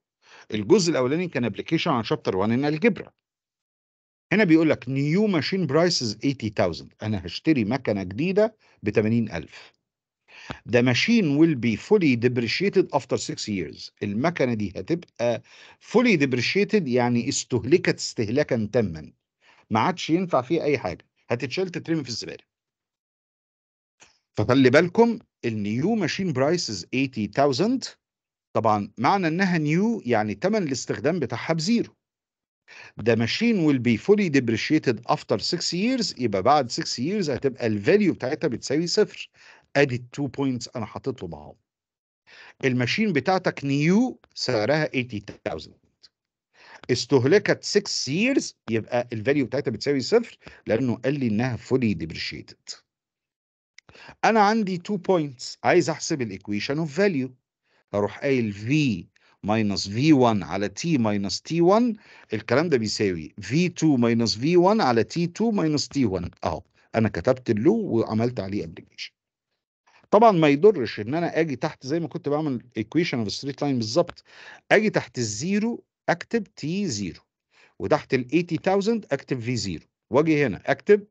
الجزء الاولاني كان ابلكيشن على شابتر 1 ان الجبرا هنا بيقول لك نيو ماشين برايسز 80000 انا هشتري مكنه جديده ب 80000 The machine will be fully depreciated after 6 years المكنة دي هتبقى fully depreciated يعني استهلكت استهلاكا تاما ما عادش ينفع فيها أي حاجة هتتشال تترمي في الزبالة فخلي بالكم النيو ماشين برايس 80000 طبعا معنى انها نيو يعني تمن الاستخدام بتاعها بزيرو The machine will be fully depreciated after 6 years يبقى بعد 6 years هتبقى الفاليو بتاعتها بتساوي صفر ادي 2 بوينتس انا حاطط له معاهم الماشين بتاعتك نيو سعرها 80000 استهلكت 6 years يبقى الفاليو بتاعتها بتساوي صفر لانه قال لي انها فولي ديبريشيتد انا عندي 2 بوينتس عايز احسب الايكويشن اوف فاليو اروح قايل في ماينس في 1 على تي ماينس تي 1 الكلام ده بيساوي في 2 ماينس في 1 على تي 2 ماينس تي 1 اهو انا كتبت اللو وعملت عليه ابلكيشن طبعا ما يضرش ان انا اجي تحت زي ما كنت بعمل ايكويشن اوف ستريت لاين بالظبط اجي تحت الزيرو اكتب تي زيرو وتحت ال 80000 اكتب في زيرو واجي هنا اكتب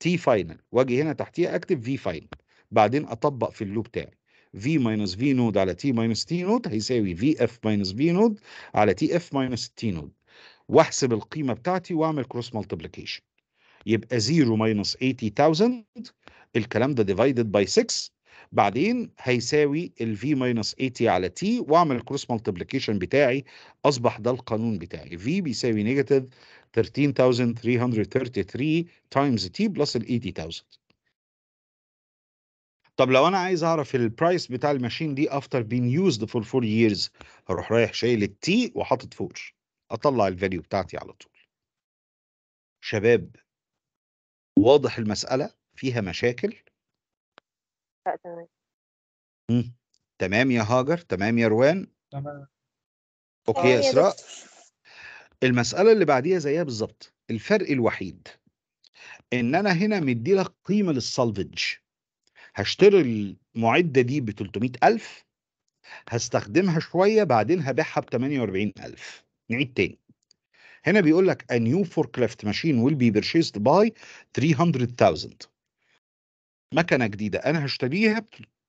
تي فاينل واجي هنا تحتيها اكتب في فاينل بعدين اطبق في اللوب بتاعي في ماينس في نود على تي ماينس تي نود هيساوي في اف ماينس في نود على تي اف ماينس تي نود واحسب القيمه بتاعتي واعمل كروس مالتيبليكيشن يبقى 0 ماينس 80000 الكلام ده ديفايدد باي 6 بعدين هيساوي ال v minus 80 على t واعمل الكروس ملتبليكيشن بتاعي اصبح ده القانون بتاعي v بيساوي نيجاتيف 13333 تايمز t بلس ال 80000 طب لو انا عايز اعرف البرايس بتاع الماشين دي افتر بين يوزد فور 4 years هروح رايح شايل التي وحاطط فور اطلع الفاليو بتاعتي على طول شباب واضح المسألة فيها مشاكل لأ تمام. امم. تمام يا هاجر، تمام يا روان. تمام. أوكي يا إسراء. المسألة اللي بعديها زيها بالظبط الفرق الوحيد إن أنا هنا مدّي لك قيمة للسالفج هشتري المُعدّة دي ب300.000 هستخدمها شوية بعدين هبيعها ب48.000 نعيد تاني. هنا بيقول لك a new forklift machine will be purchased by 300,000 مكنه جديده انا هشتريها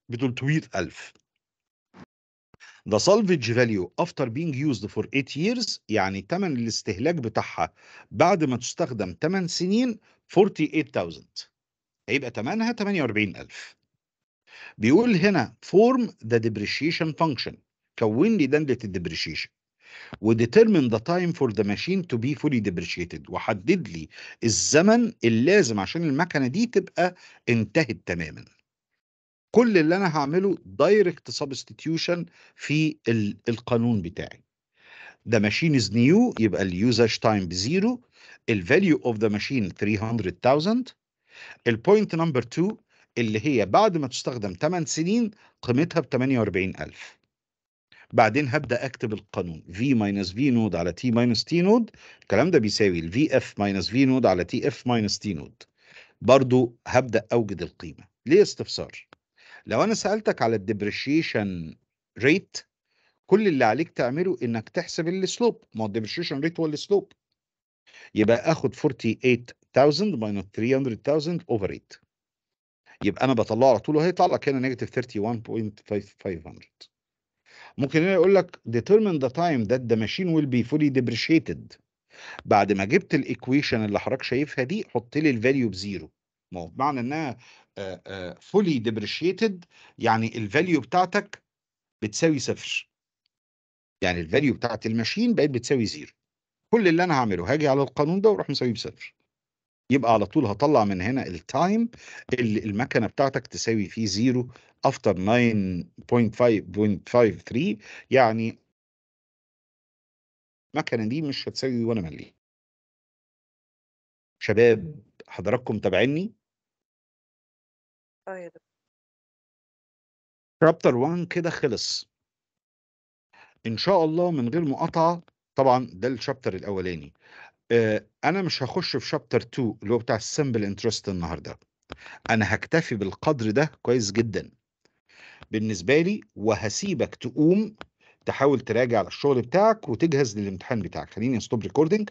ب 300000 ده سالفج فاليو افتر بينج يوزد فور 8 ييرز يعني ثمن الاستهلاك بتاعها بعد ما تستخدم 8 سنين 48000 هيبقى ثمنها 48000 بيقول هنا form the depreciation function كون لي دندله الديبريشيشن وdetermine ذا تايم فور ذا ماشين تو بي فولي ديبريشيتد وحدد لي الزمن اللازم عشان المكنه دي تبقى انتهت تماما كل اللي انا هعمله دايركت سبستيتيوشن في القانون بتاعي ذا ماشين از نيو يبقى اليوزج تايم بزيرو الفاليو اوف ذا ماشين 300000 البوينت نمبر 2 اللي هي بعد ما تستخدم 8 سنين قيمتها ب 48000 بعدين هبدا اكتب القانون في ماينس في نود على تي ماينس تي نود الكلام ده بيساوي الفي اف ماينس في نود على تي اف ماينس تي نود برضو هبدا اوجد القيمه ليه استفسار لو انا سالتك على الديبريشيشن ريت كل اللي عليك تعمله انك تحسب السلوب ما هو الديبريشيشن ريت هو السلوب يبقى اخد 48000 ماينس 300000 اوفر 8 يبقى انا بطلعه على طول وهيطلع لك هنا نيجاتيف 31.500 ممكن هنا يقول لك determine the time that the machine will be fully depreciated بعد ما جبت الايكويشن اللي حضرتك شايفها دي حط لي الفاليو بزيرو ما هو بمعنى انها فولي آه، ديبريشيتد آه، يعني الفاليو بتاعتك بتساوي صفر يعني الفاليو بتاعت الماشين بقت بتساوي زيرو كل اللي انا هعمله هاجي على القانون ده واروح مساويه بصفر يبقى على طول هطلع من هنا التايم اللي المكنه بتاعتك تساوي فيه 0 افتر 9.5.53 يعني المكنه دي مش هتساوي وانا ملي شباب حضراتكم تابعيني اه يا دكتور شابتر 1 كده خلص ان شاء الله من غير مقاطعه طبعا ده الشابتر الاولاني آه، انا مش هخش في شابتر 2 اللي هو بتاع السمبل انترست النهارده انا هكتفي بالقدر ده كويس جدا بالنسبه لي وهسيبك تقوم تحاول تراجع على الشغل بتاعك وتجهز للامتحان بتاعك خليني استوب ريكوردنج